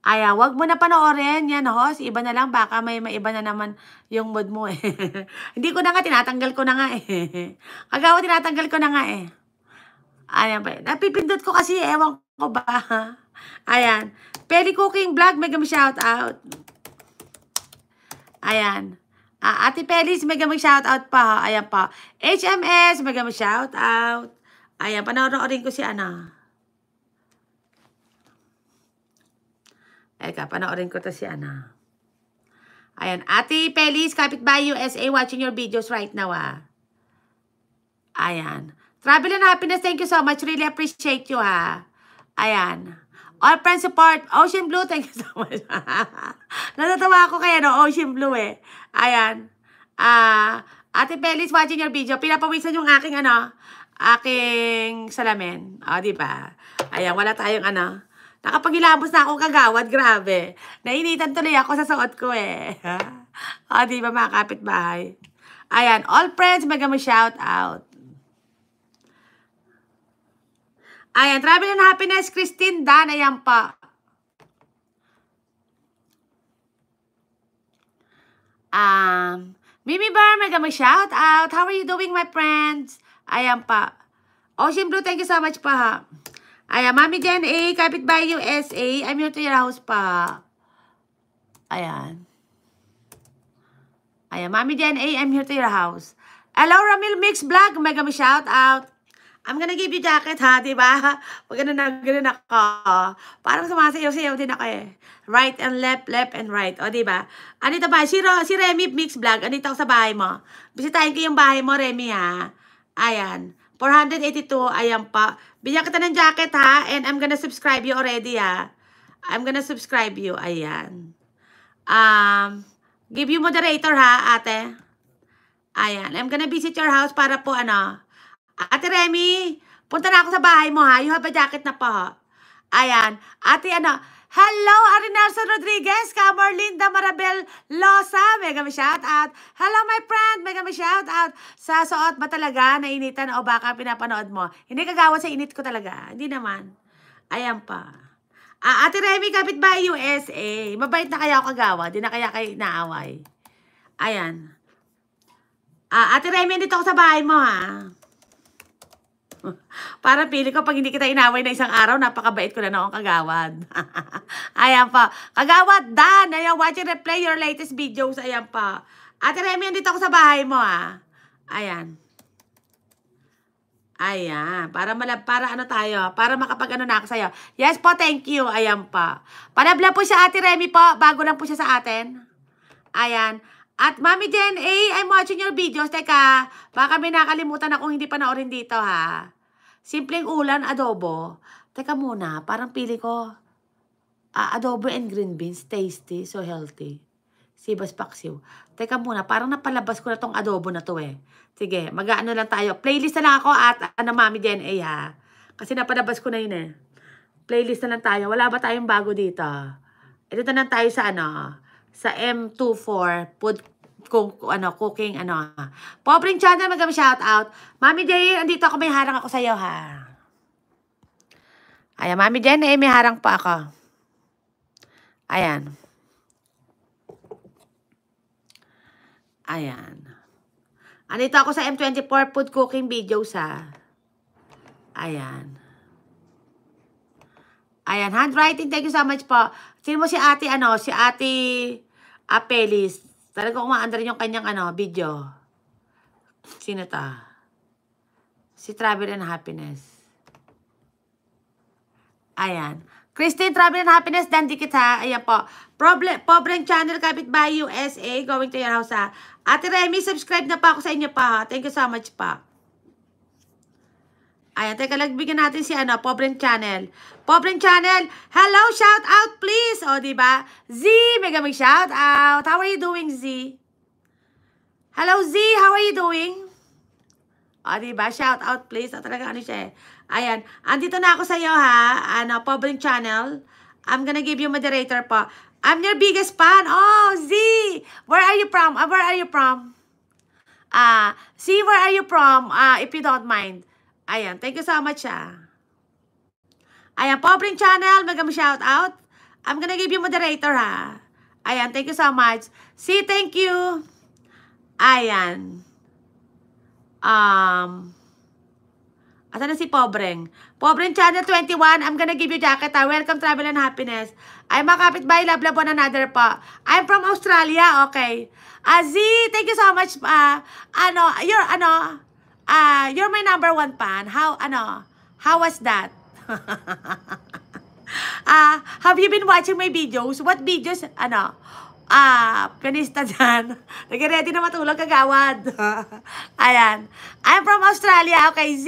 Ayan, wag mo na panoorin. Yan, ho. Oh, si iba na lang. Baka may maiba na naman yung mood mo, eh. Hindi ko na nga. Tinatanggal ko na nga, eh. Kagawa, tinatanggal ko na nga, eh. Ayan pa. Napipindot ko kasi. Eh. Ewan ko ba. Ayan. Peri Cooking Vlog. Mega may shout out. Ayan. Ah, Ate Pelis, mega mag shout out pa. ha? Ayan pa. HMS, mega mag shout out. Ayan, panoorin ko si Ana. Eka, panoorin ko to si Ana. Ayan, Ate Pelis, Kapitbahay USA, watching your videos right now ah. Ayan. Travel and happiness, thank you so much. Really appreciate you ha. Ayan. All friends support. Ocean Blue, thank you so much. Natatawa ako kaya no, Ocean Blue eh. Ayan. Ah, uh, Ate Pelis, watching your video. Pinapawisan yung aking ano, aking salamin. O, oh, di ba? Ayan, wala tayong ano. Nakapagilamos na ako kagawad, grabe. Nainitan tuloy ako sa suot ko eh. o, oh, di ba mga kapitbahay? Ayan, all friends, mega mo shout out. Ayan, travel and happiness, Christine Dan, ayan pa. Um, Mimi Bar, mega mo shout out. How are you doing, my friends? Ayan pa. Ocean Blue, thank you so much pa ha. Ayan, Mami Jen A, kapitbahay yung SA. I'm here to your house pa. Ayan. Ayan, Mami Jen A, I'm here to your house. Hello, Ramil Mix Vlog. Mega me shout out. I'm gonna give you jacket, ha? Diba? Pag ganun na, ganun ako. Parang sumasayaw-sayaw din ako eh. Right and left, left and right. O, diba? Ano ito ba? Si, Ro, si Remy Mix Vlog. Ano ito sa bahay mo? Bisitahin ko yung bahay mo, Remy, ha? Ayan. 482, ayan pa. Bigyan kita ng jacket ha, and I'm gonna subscribe you already ha. I'm gonna subscribe you, ayan. Um, give you moderator ha, ate. Ayan, I'm gonna visit your house para po ano. Ate Remy, punta na ako sa bahay mo ha. You have a jacket na po ha. Ayan. Ate ano, Hello, Arinelson Rodriguez, Kamor Linda Marabel Losa, mega may shout out. Hello, my friend, mega may shout out. Sa suot ba talaga na o baka pinapanood mo? Hindi kagawa sa init ko talaga. Hindi naman. Ayan pa. Ah, Ate Remy, kapit ba USA? Mabait na kaya ako kagawa. Di na kaya kayo naaway. Ayan. Ah, Ate Remy, dito ako sa bahay mo ha. Para pili ko, pag hindi kita inaway na isang araw, napakabait ko na noong kagawad. ayan pa. Kagawad, Dan! Ayan, watch and replay your latest videos. Ayan pa. Ate Remy, dito ako sa bahay mo, ah. Ayan. Ayan. Para, malab, para ano tayo, para makapag-ano na ako sa'yo. Yes po, thank you. Ayan pa. Palabla po siya, Ate Remy po. Bago lang po siya sa atin. Ayan. At Mami Jen A, eh, I'm watching your videos. Teka, baka may nakalimutan akong hindi panoorin dito ha. Simpleng ulan, adobo. Teka muna, parang pili ko uh, adobo and green beans. Tasty, so healthy. Sibas Paksiw. Teka muna, parang napalabas ko na tong adobo na to eh. Sige, mag-ano lang tayo. Playlist na lang ako at ano, Mami Jen A eh, ha. Kasi napalabas ko na yun eh. Playlist na lang tayo. Wala ba tayong bago dito? Ito na lang tayo sa ano sa M24 food cook, ano, cooking, ano. Ah. Pobreng channel, magam shout out. Mami Jay, andito ako, may harang ako sa'yo, ha. Ayan, Mami Jen, eh, may harang pa ako. Ayan. Ayan. Andito ako sa M24 food cooking videos, ha. Ayan. Ayan, handwriting, thank you so much po. Sino mo si ate, ano, si ate Apelis. Talaga umaandar yung kanyang ano, video. Sino ta? Si Travel and Happiness. Ayan. Christine Travel and Happiness, dandi kita. Ayan po. Problem, pobreng channel, kapitbahay USA, going to your house ha. Ate Remy, subscribe na pa ako sa inyo pa ha. Thank you so much pa. Ayan, teka, lagbigyan natin si ano, Pobreng Channel. Pobreng Channel, hello, shout out please. O, ba diba? Z, mega mag shout out. How are you doing, Z? Hello, Z, how are you doing? O, ba diba? Shout out please. O, talaga ano siya eh. Ayan, andito na ako sa iyo ha, ano, Pobreng Channel. I'm gonna give you moderator po. I'm your biggest fan. Oh, Z, where are you from? Uh, where are you from? Ah, uh, Z, where are you from? Ah, uh, if you don't mind. Ayan, thank you so much ah. Ayan, Pobring Channel, magam shout out. I'm gonna give you moderator ha. Ayan, thank you so much. See, thank you. Ayan. Um, Asan na si Pobreng? Pobreng Channel 21, I'm gonna give you jacket ha. Welcome, travel and happiness. I'm a by love, love one another pa. I'm from Australia, okay. Azi, ah, thank you so much. pa. Ah. ano, you're, ano, Ah, uh, you're my number one fan. How, ano, how was that? Ah, uh, have you been watching my videos? What videos? Ano? Ah, uh, pianista dyan. Nag-ready na matulog kagawad. Ayan. I'm from Australia. Okay, Z,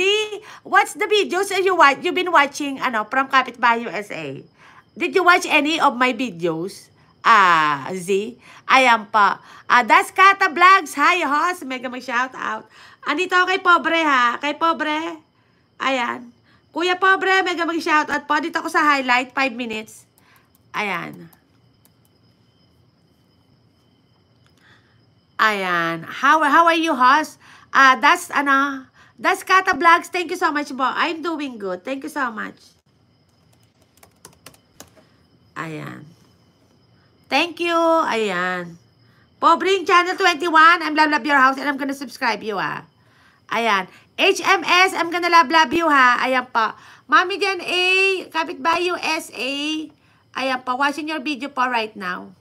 what's the videos you watch, you've been watching ano, from Kapitbahay USA? Did you watch any of my videos? Ah, uh, Z. Ayan pa. Ah, uh, that's Kata Vlogs. Hi, host. Mega mag-shout out. Andito ako kay Pobre ha. Kay Pobre. Ayan. Kuya Pobre, mega mag out po. Dito ako sa highlight. 5 minutes. Ayan. Ayan. How, how are you, host? Uh, ah, that's, ano, that's Kata Vlogs. Thank you so much po. I'm doing good. Thank you so much. Ayan. Thank you. Ayan. Pobring Channel 21. I'm Love Love Your House and I'm gonna subscribe you, ah. Ayan. HMS, I'm gonna love, love you ha. Ayan pa. Mami Jan A, kapit Kapitbahay S.A. Ayan pa, watching your video pa right now.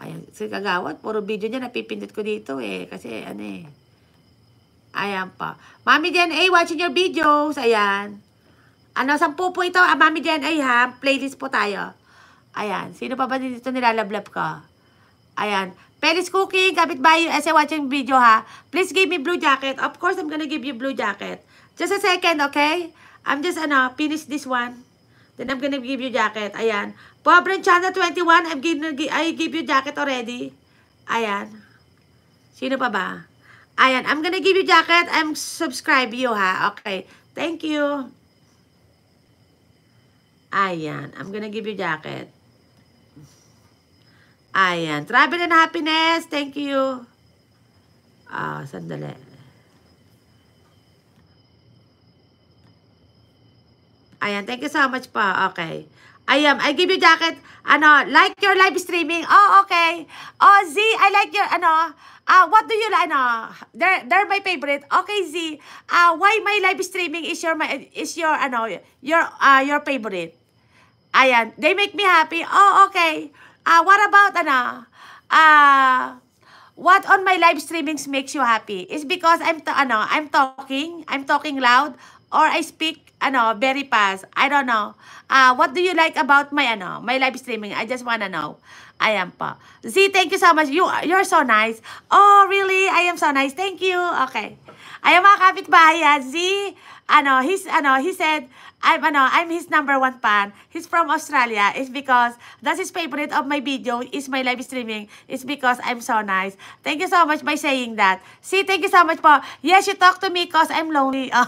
Ayan, si Kagawad, puro video niya, napipindot ko dito eh. Kasi ano eh. Ayan pa. Mami Jan A, watching your videos. Ayan. Ano, sampu po ito, ah, Mami Jan A ha. Playlist po tayo. Ayan, sino pa ba dito nilalablab ko? Ayan. Feliz cooking, kapitbahay, as I watching video ha. Please give me blue jacket. Of course, I'm gonna give you blue jacket. Just a second, okay? I'm just, ano, finish this one. Then I'm gonna give you jacket. Ayan. Pobre Channel 21, I'm gonna, I give you jacket already. Ayan. Sino pa ba? Ayan, I'm gonna give you jacket. I'm subscribe you ha. Okay. Thank you. Ayan. I'm gonna give you jacket. Ayan. Travel and happiness. Thank you. Ah, oh, sandali. Ayan. Thank you so much pa. Okay. Ayan. I give you jacket. Ano, like your live streaming. Oh, okay. Oh, Z, I like your, ano, ah, uh, what do you, ano, they're, they're my favorite. Okay, Z, ah, uh, why my live streaming is your, my, is your, ano, your, uh, your favorite? Ayan. They make me happy. Oh, okay. Okay. Uh, what about, ano, uh, what on my live streamings makes you happy? Is because I'm, to, ano, I'm talking, I'm talking loud, or I speak, ano, very fast. I don't know. Uh, what do you like about my, ano, my live streaming? I just wanna know. I am pa. Z, thank you so much. You, you're so nice. Oh, really? I am so nice. Thank you. Okay. Ayan mga kapitbahay, Z, ano, he's, ano, he said, I'm ano, I'm his number one fan. He's from Australia. It's because that's his favorite of my video is my live streaming. It's because I'm so nice. Thank you so much by saying that. See, thank you so much po. Yes, you talk to me because I'm lonely.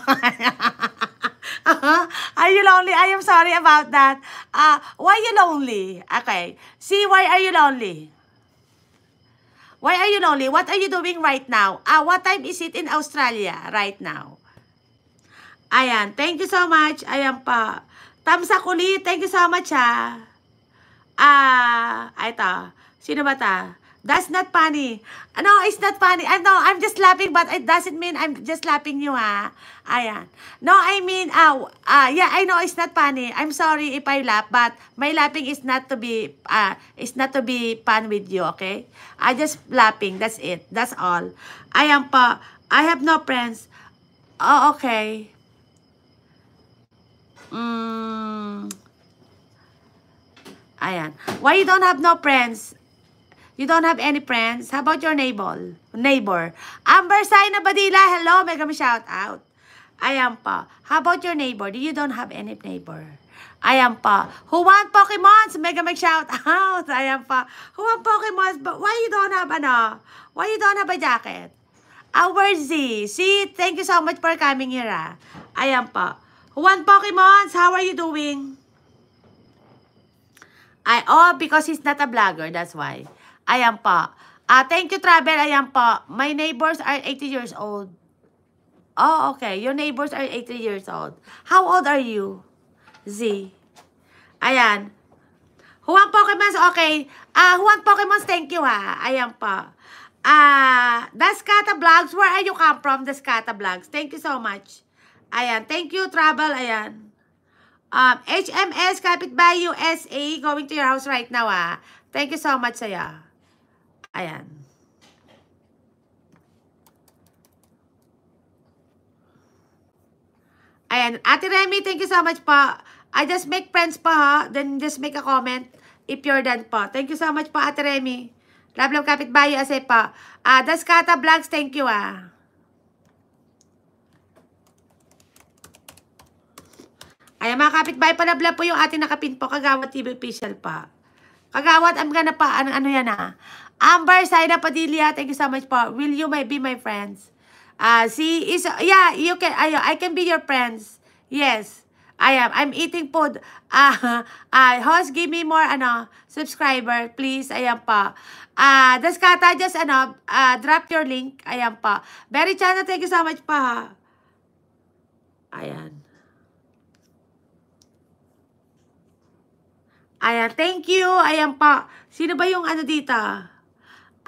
Uh-huh. Are you lonely? I am sorry about that. Uh, why you lonely? Okay. See, why are you lonely? Why are you lonely? What are you doing right now? Uh, what time is it in Australia right now? Ayan. Thank you so much. Ayan pa. Thumbs up Thank you so much ha. Ah, uh, ito. Sino ba ta? That's not funny. No, it's not funny. I know, I'm just laughing, but it doesn't mean I'm just laughing you, ha? Ayan. No, I mean, uh, uh, yeah, I know it's not funny. I'm sorry if I laugh, but my laughing is not to be, uh, is not to be fun with you, okay? I just laughing. That's it. That's all. Ayan pa, I have no friends. Oh, okay. Mm, ayan. Why you don't have no friends? You don't have any friends? How about your neighbor? Neighbor. Amber Sina Badila, hello. Mega me shout out. Ayan pa. How about your neighbor? You don't have any neighbor. Ayan pa. Who want Pokemons? Mega mag shout out. Ayan pa. Who want Pokemons? But why you don't have ano? Why you don't have a jacket? Our Z. See, thank you so much for coming here ah. Ayan pa. Juan Pokemons, how are you doing? I, oh, because he's not a vlogger, that's why. Ayan po. Ah, uh, thank you, Travel. Ayan po. My neighbors are 80 years old. Oh, okay. Your neighbors are 80 years old. How old are you? Z. Ayan. Juan Pokemons, okay. Ah, uh, Juan Pokemons, thank you ha. Ayan po. Ah, uh, Daskata Vlogs, where are you come from, Daskata Vlogs? Thank you so much. Ayan. Thank you, Travel. Ayan. Um, HMS Kapitbahay USA going to your house right now, ah. Thank you so much saya. Ayan. Ayan. Ate Remy, thank you so much po. I just make friends po, ha? Then just make a comment if you're done po. Thank you so much po, Ate Remy. Love, love, kapitbahay USA po. Ah, uh, Daskata Vlogs, thank you, ah. Ayan mga kapitbahay, palablab po yung ating nakapin po. Kagawat TV official pa. Kagawat, I'm gonna pa, ano, ano yan ah. Amber Saina Padilla, thank you so much po. Will you may be my friends? Ah, uh, si is yeah, you can ayo, I can be your friends. Yes. I am. I'm eating food. Ah, uh, uh, host, give me more, ano, subscriber, please. Ayan pa. Ah, uh, Daskata, just, ano, uh, drop your link. Ayan pa. Berry Chana, thank you so much pa, Ayan. Ayan, thank you. Ayan pa. Sino ba yung ano dito?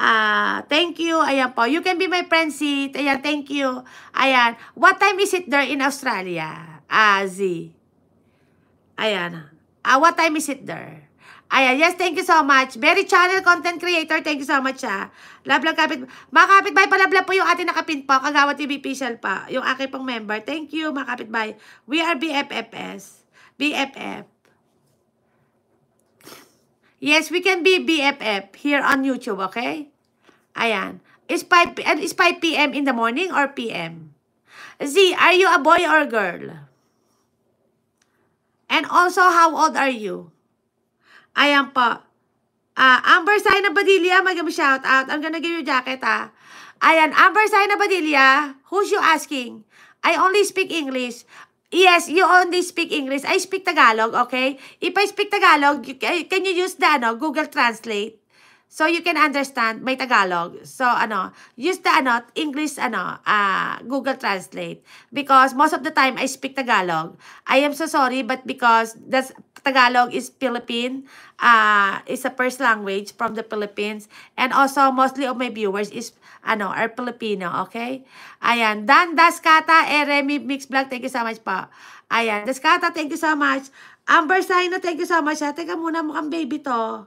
Ah, uh, thank you. Ayan po. You can be my friend, Sid. Ayan, thank you. Ayan. What time is it there in Australia? Ah, uh, Z. Ayan. Ah, uh, what time is it there? Ayan, yes, thank you so much. Very channel content creator, thank you so much siya. Ah. Love, love, kapit. Mga kapitbahay, palablab po yung ating nakapin po. Kagawa TV official pa. Yung aking pong member. Thank you, mga bye. We are BFFS. BFF. Yes, we can be BFF here on YouTube, okay? Ayan. Is 5, is 5 p.m. in the morning or p.m.? Z, are you a boy or girl? And also, how old are you? Ayan po. Uh, Amber Sina Padilla, mag shout out. I'm gonna give you jacket, ah. Ayan, Amber Sina Padilla, who's you asking? I only speak English. Yes, you only speak English. I speak Tagalog, okay? If I speak Tagalog, can you use the ano, Google Translate? So you can understand, may Tagalog. So ano, use the ano, English ano, uh, Google Translate. Because most of the time I speak Tagalog. I am so sorry but because that's Tagalog is Philippine, uh, is a first language from the Philippines. And also mostly of my viewers is ano, are Filipino, okay? Ayan, Dan Daskata, Eremi eh, Mix Black, thank you so much pa. Ayan, Daskata, thank you so much. Amber Sino, thank you so much. Ha. Teka muna, mukhang baby to.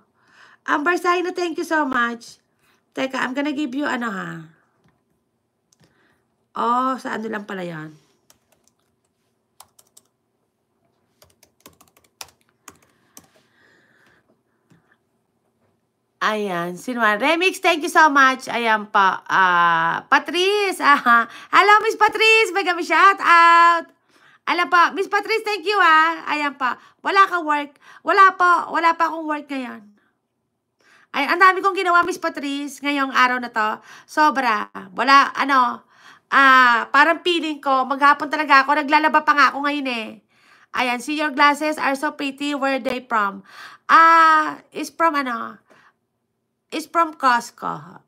Amber Saino, thank you so much. Teka, I'm gonna give you ano ha. Oh, sa ano lang pala yan. Ayan, sinuan. Remix, thank you so much. Ayan pa. Uh, Patrice, aha. Hello, Miss Patrice. May kami shout out. Alam pa, Miss Patrice, thank you ah. Ayan pa. Wala ka work. Wala pa. Wala pa akong work ngayon. Ay, ang dami kong ginawa, Miss Patrice, ngayong araw na to. Sobra. Wala, ano, ah, uh, parang feeling ko, maghapon talaga ako, naglalaba pa nga ako ngayon eh. Ayan, see your glasses are so pretty, where they from? Ah, uh, is from ano? Is from Costco.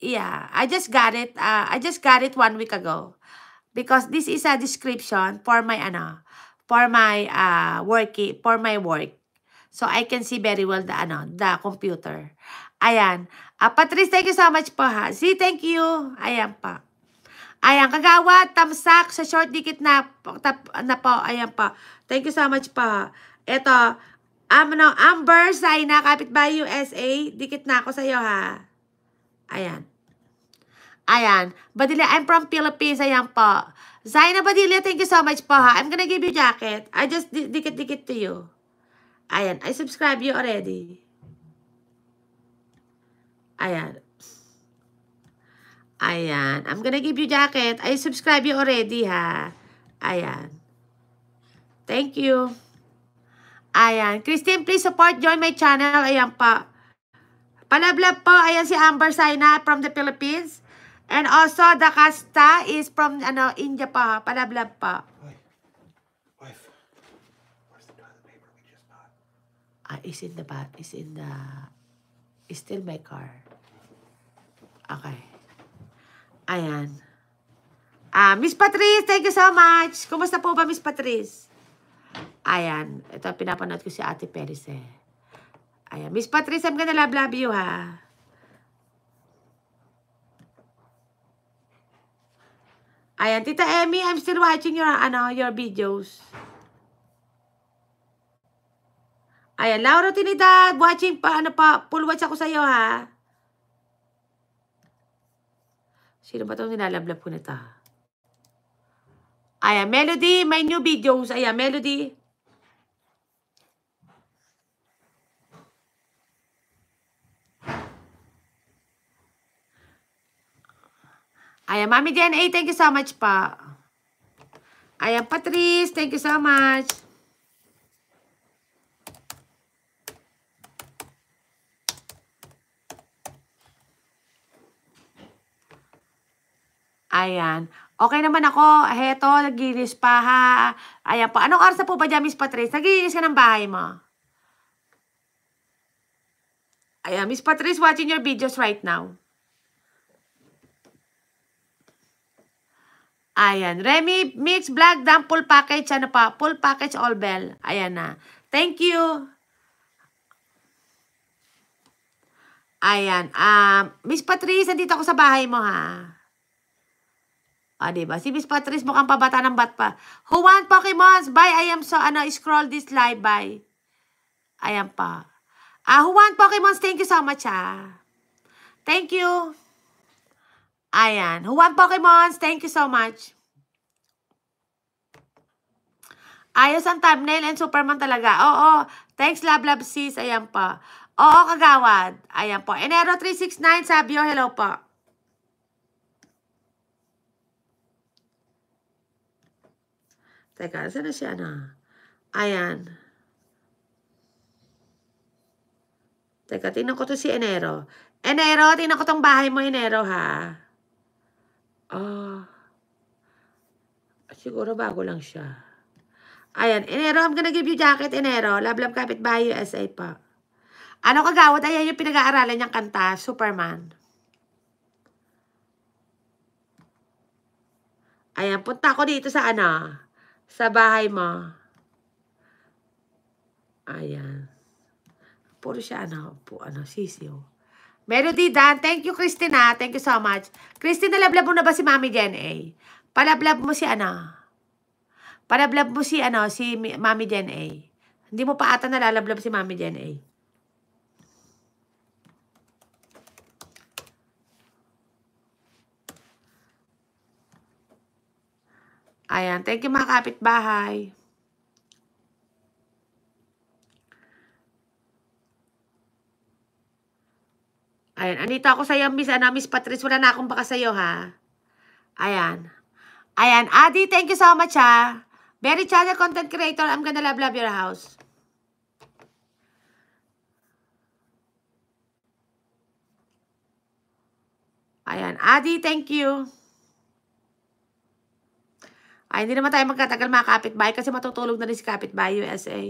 Yeah, I just got it, uh, I just got it one week ago. Because this is a description for my ano, for my uh, ah, worky, for my work. So, I can see very well the, ano, the computer. Ayan. Uh, Patrice, thank you so much po ha. See, thank you. Ayan pa. Ayan, kagawa, tamsak sa short dikit na, tap, na po. Ayan pa. Thank you so much pa. Ito, um, no, Amber Zaina, kapitbahay USA. Dikit na ako sa'yo ha. Ayan. Ayan. Badilia, I'm from Philippines. Ayan po. Zaina Badilia, thank you so much po ha. I'm gonna give you jacket. I just dikit-dikit to you. Ayan, I subscribe you already. Ayan. Ayan. I'm gonna give you jacket. I subscribe you already, ha? Ayan. Thank you. Ayan. Christine, please support. Join my channel. Ayan pa. Palablab po. Ayan si Amber Saina from the Philippines. And also, the casta is from ano, India pa. Palablab pa. uh, is in the bat, is in the, is still my car. Okay. Ayan. Ah, uh, Miss Patrice, thank you so much. Kumusta po ba, Miss Patrice? Ayan. Ito, pinapanood ko si Ate Peris eh. Ayan. Miss Patrice, I'm gonna love, love you, ha? Ayan, Tita Emmy, I'm still watching your, ano, your videos. Ayan, Laura Trinidad, watching pa, ano pa, full watch ako iyo, ha? Sino ba itong nilalablab ko na ito? Ayan, Melody, my new videos. Ayan, Melody. Ayan, Mami DNA, thank you so much pa. Ayan, Patrice, thank you so much. Ayan. Okay naman ako. Heto, naglinis pa ha. Ayan po. Anong oras na po ba dyan, Miss Patrice? Naglinis ka ng bahay mo. Ayan, Miss Patrice watching your videos right now. Ayan. Remy, mix, black, dump, full package. Ano pa? Full package, all bell. Ayan na. Thank you. Ayan. Um, Miss Patrice, nandito ako sa bahay mo ha. Ah, diba? Si Miss Patrice mukhang pabata ng bat pa. Who want Pokemons? Bye, I am so, ano, scroll this live, bye. Ayan pa. Ah, who want Pokemons? Thank you so much, ah. Thank you. Ayan. Who want Pokemons? Thank you so much. Ayos ang thumbnail and Superman talaga. Oo. Thanks, love, love, sis. Ayan pa. Oo, kagawad. Ayan po. Enero 369, Sabio, hello po. Teka, saan na si Ana? Ayan. Teka, tingnan ko to si Enero. Enero, tingnan ko tong bahay mo, Enero, ha? Oh. Siguro bago lang siya. Ayan, Enero, I'm gonna give you jacket, Enero. Love, love, kapit bahay USA pa. Ano kagawad? Ayan yung pinag-aaralan niyang kanta, Superman. Ayan, punta ko dito sa ano sa bahay mo. Ayan. Puro siya ano, po, ano, sisiyo. Oh. Melody Dan, thank you Christina, thank you so much. Christina, lablab mo na ba si Mami Jen A? Palablab mo si ano? Palablab mo si ano, si Mami Jen A. Hindi mo pa ata nalalablab si Mami Jen A. Ayan. Thank you mga kapitbahay. Ayan. Andito ako sa'yo, Miss, ano, Miss Patrice. Wala na akong baka sa iyo, ha? Ayan. Ayan. Adi, thank you so much, ha? Very channel content creator. I'm gonna love, love your house. Ayan. Adi, thank you. Ay, hindi naman tayo magkatagal mga kapitbahay kasi matutulog na rin si kapitbahay USA.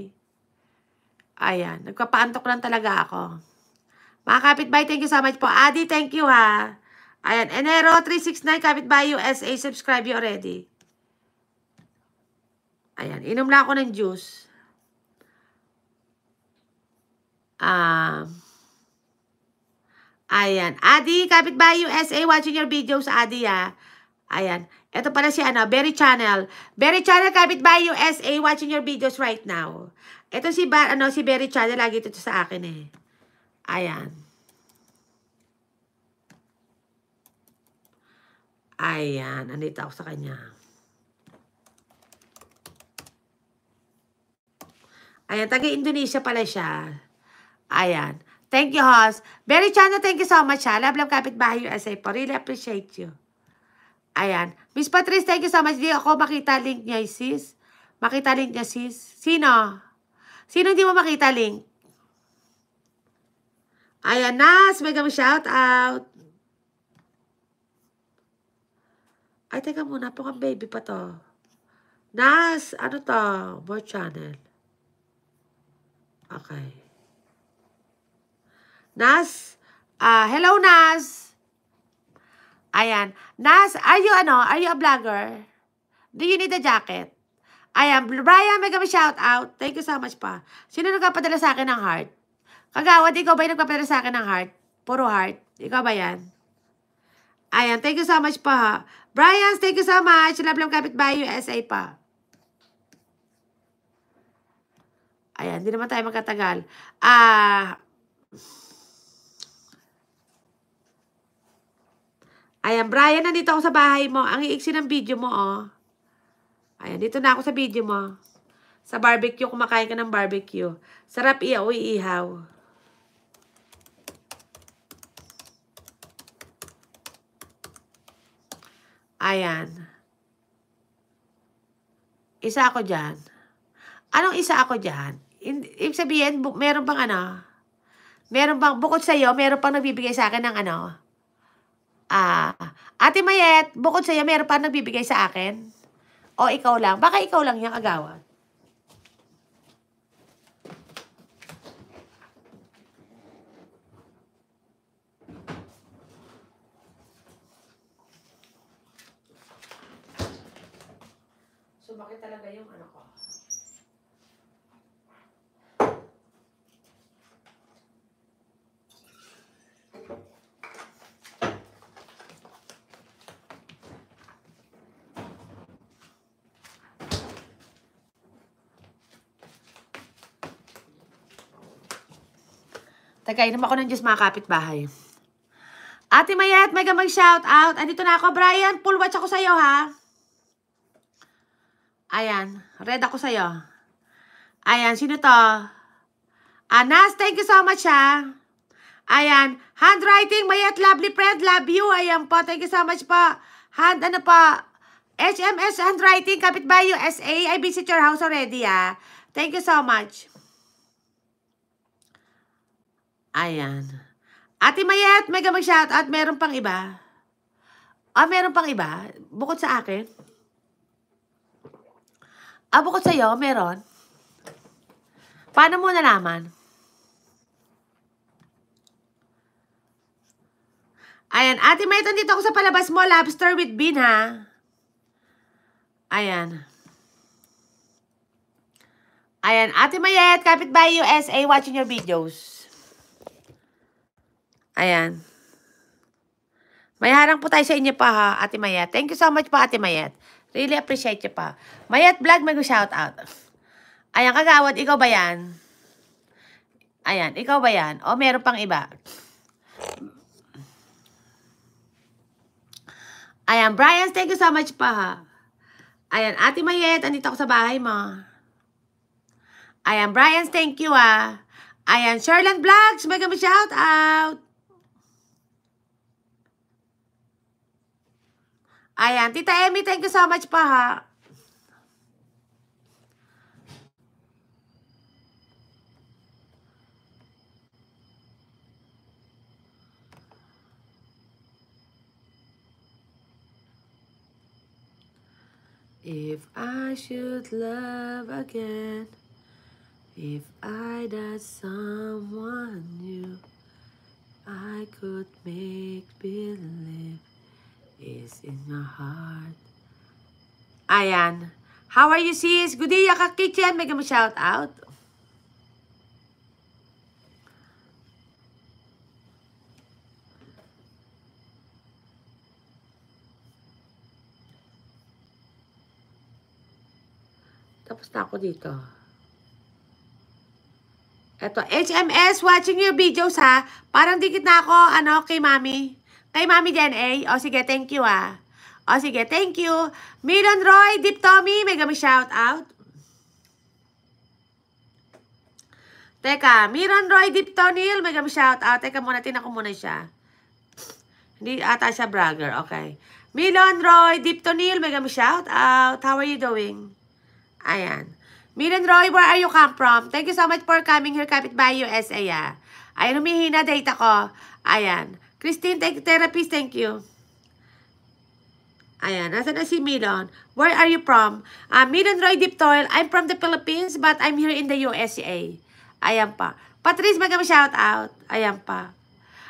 Ayan, nagpapaantok lang talaga ako. Mga kapitbahay, thank you so much po. Adi, thank you ha. Ayan, Enero 369, kapitbahay USA, subscribe you already. Ayan, inom lang ako ng juice. Um, ayan, Adi, kapitbahay USA, watching your videos, Adi ha. Ayan. Ito pala si ano, Berry Channel. Berry Channel, kapit by USA, watching your videos right now. Ito si, ano, si Berry Channel, lagi ito sa akin eh. Ayan. Ayan, andito ako sa kanya. Ayan, taga-Indonesia pala siya. Ayan. Thank you, Hoss. Berry Channel, thank you so much, ha. Love, love, kapitbahay USA po. Really appreciate you. Ayan. Miss Patrice, thank you so much. Hindi ako makita link niya, sis. Makita link niya, sis. Sino? Sino hindi mo makita link? Ayan, Nas. May kami shout out. Ay, teka muna. Pukang baby pa to. Nas, ano to? More channel. Okay. Nas, uh, hello Nas. Ayan. Nas, are you ano? Are you a blogger? Do you need a jacket? Ayan. Brian, may kami shout out. Thank you so much pa. Sino nagpapadala sa akin ng heart? Kagawad, ikaw ba yung nagpapadala sa akin ng heart? Puro heart. Ikaw ba yan? Ayan. Thank you so much pa ha. Brian, thank you so much. Love, love, kapitbahay, USA pa. Ayan, hindi naman tayo magkatagal. Ah... Uh, Ayan, Brian, nandito ako sa bahay mo. Ang iiksi ng video mo, oh. Ayan, dito na ako sa video mo. Sa barbecue, kumakain ka ng barbecue. Sarap iya o iihaw. Ayan. Isa ako dyan. Anong isa ako dyan? Ibig sabihin, meron pang ano? Meron pang, bukod sa'yo, meron pang nagbibigay sa akin ng ano? Ah, Ate Mayet, bukod sa sa'yo, meron pa nagbibigay sa akin? O ikaw lang? Baka ikaw lang yung agawan. bakit talaga yung ano Nagkainom ako ng juice mga kapitbahay. Ate Mayet, mega mag-shout out. Andito na ako, Brian. Full watch ako sa'yo, ha? Ayan. Red ako sa'yo. Ayan, sino to? Anas, thank you so much, ha? Ayan. Handwriting, Mayet, lovely friend, love you. Ayan po, thank you so much po. Hand, ano po? HMS Handwriting, kapitbayo, SA. I visit your house already, ha? Thank you so much. Ayan. Ate Mayet, mega mag-shoutout. shout Meron pang iba? Ah, meron pang iba? Bukod sa akin? Ah, bukod sa'yo, meron? Paano mo nalaman? Ayan. Ate Mayet, dito ako sa palabas mo. Lobster with bean, ha? Ayan. Ayan. Ate Mayet, kapit by USA, watching your videos. Ayan. Mayaharang po tayo sa inyo pa ha, Ate Mayet. Thank you so much pa, Ate Mayet. Really appreciate you pa. Mayat Vlog, mag shout out. Ayan, kagawad, ikaw ba yan? Ayan, ikaw ba yan? O, meron pang iba. Ayan, Brian, thank you so much pa ha. Ayan, Ate Mayet, andito ako sa bahay mo. Ayan, Brian, thank you ah. Ayan, Sherland Vlogs, mega shout out. Ayan. Tita Emmy, thank you so much pa ha. If I should love again, if I had someone new, I could make believe is in your heart. Ayan. How are you sis? Good day, Yaka Kitchen. Mega mo shout out. Tapos na ako dito. Eto, HMS, watching your videos ha. Parang dikit na ako, ano, kay mami. Kay Mami Jen A. Eh. O sige, thank you ah. O sige, thank you. Milan Roy, Deep Tommy, may kami shout out. Teka, Miran Roy Deep Tonil, may kami shout out. Teka muna, tinan ko muna siya. Hindi ata siya brother, okay. Milan Roy Deep Tonil, may kami shout out. How are you doing? Ayan. Milan Roy, where are you come from? Thank you so much for coming here, Kapit by USA. Ah. Ayan, humihina data ko. Ayan. Christine, thank, therapist, thank you. Ayan, nasa na si Milon? Where are you from? Uh, Milon Roy Diptoil, I'm from the Philippines but I'm here in the USA. Ayan pa. Patrice, magam shout out. Ayan pa.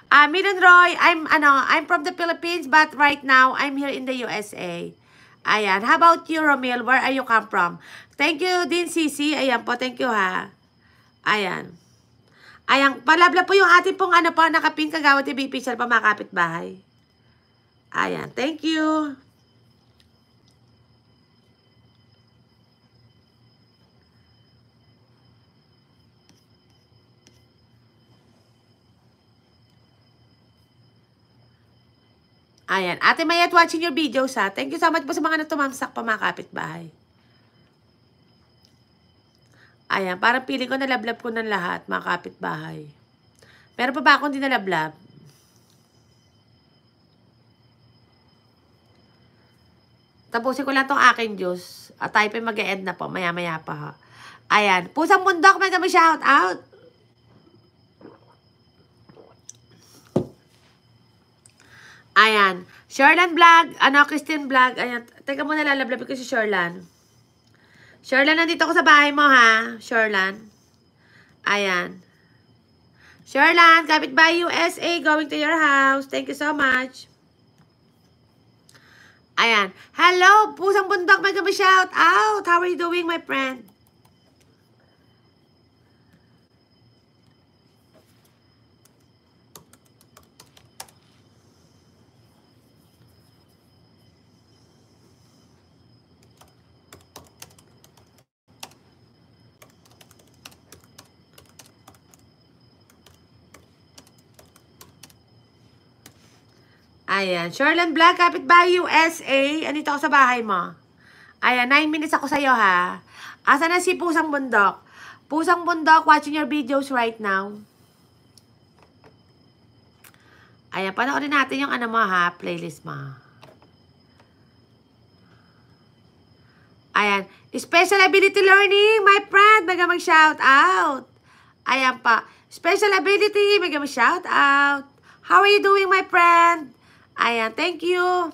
Uh, Milon Roy, I'm, ano, I'm from the Philippines but right now I'm here in the USA. Ayan. How about you, Romil? Where are you come from? Thank you din, Sisi. Ayan po. Thank you, ha. Ayan. Ayan, palabla po yung atin pong ano po, nakapin kagawad TV official pa mga kapitbahay. Ayan, thank you. Ayan. Ate Mayat, watching your videos ha. Thank you so much po sa mga natumamsak pa mga kapitbahay. Ayan, parang piling ko na lablab ko ng lahat, mga kapitbahay. Meron pa ba akong dinalablab? Tapusin ko lang tong aking Diyos. At tayo pa mag-e-end na po. Maya-maya pa ha. Ayan. Pusang Bundok, may kami shout out. Ayan. Sherlan Vlog. Ano, Christine Vlog. Ayan. Teka muna, lalablabin ko si Sherlan. Sherlan. Sherlan, nandito ako sa bahay mo, ha? Sherlan. Ayan. Sherlan, kapit by USA, going to your house. Thank you so much. Ayan. Hello, pusang bundok, mega shout out. How are you doing, my friend? Ayan. Sherlan Vlog, by USA. Andito ako sa bahay mo. Ayan, 9 minutes ako sa'yo ha. Asa na si Pusang Bundok? Pusang Bundok, watching your videos right now. Ayan, panoorin natin yung ano mo ha, playlist mo. Ayan, special ability learning, my friend, mega mag-shout out. Ayan pa, special ability, mega mag-shout out. How are you doing, my friend? Ayan, thank you.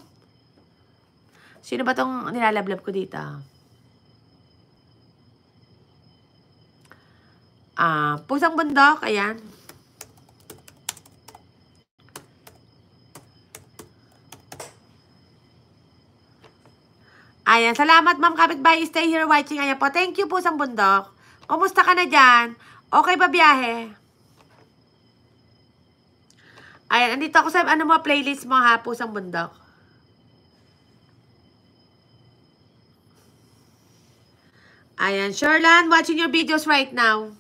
Sino ba tong nilalablab ko dito? Ah, pusang bundok, ayan. Ayan, salamat ma'am kapitbahay. Stay here watching. Ayan po, thank you pusang bundok. Kumusta ka na dyan? Okay ba biyahe? Ayan, andito ako sa ano mga playlist mo, ha, Pusang Bundok. Ayan, Sherlan, watching your videos right now.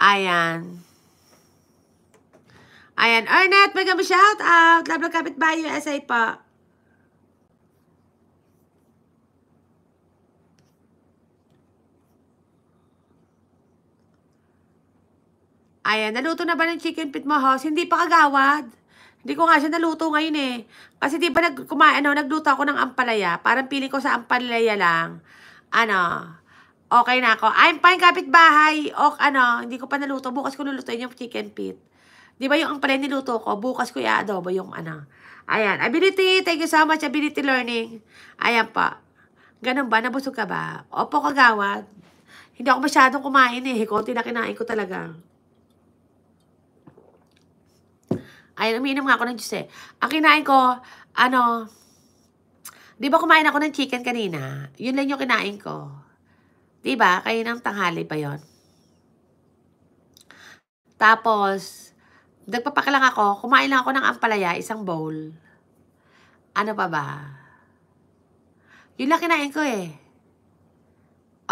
Ayan. Ayan, Ernest, may kami shout out. Love, love, kapit bayo, SI po. Ayan, naluto na ba ng chicken pit mo, Hoss? Hindi pa kagawad. Hindi ko nga siya naluto ngayon eh. Kasi di ba nag, kumain, ano, nagluto ako ng ampalaya. Parang piling ko sa ampalaya lang. Ano, okay na ako. I'm fine, kapitbahay. O, ano, hindi ko pa naluto. Bukas ko lulutuin yung chicken pit. Di ba yung ampalaya niluto ko? Bukas ko i-adobo yung ano. Ayan, ability. Thank you so much, ability learning. Ayan pa. Ganun ba? Nabusog ka ba? Opo, kagawad. Hindi ako masyadong kumain eh. Konti na kinain ko talaga. Ay, umiinom nga ako ng juice eh. Ang kinain ko, ano, di ba kumain ako ng chicken kanina? Yun lang yung kinain ko. Di ba? Kain ng tanghali pa yon. Tapos, nagpapakalang ako, kumain lang ako ng ampalaya, isang bowl. Ano pa ba? Yun lang kinain ko eh.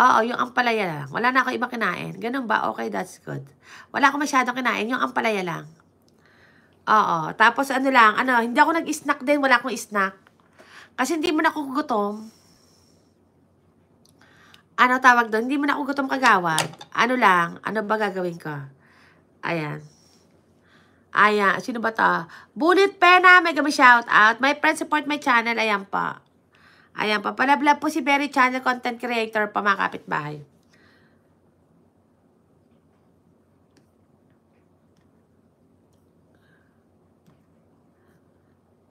Oo, yung ampalaya lang. Wala na ako iba kinain. Ganun ba? Okay, that's good. Wala akong masyadong kinain. Yung ampalaya lang. Oo. Tapos ano lang, ano, hindi ako nag-snack din. Wala akong snack. Kasi hindi mo na ako gutom. Ano tawag doon? Hindi mo na ako gutom kagawad. Ano lang, ano ba gagawin ko? Ayan. Ayan. Sino ba to? Bullet Pena. May kami shout out. My friend support my channel. Ayan pa. Ayan pa. Palablab po si Berry Channel Content Creator pa mga kapitbahay.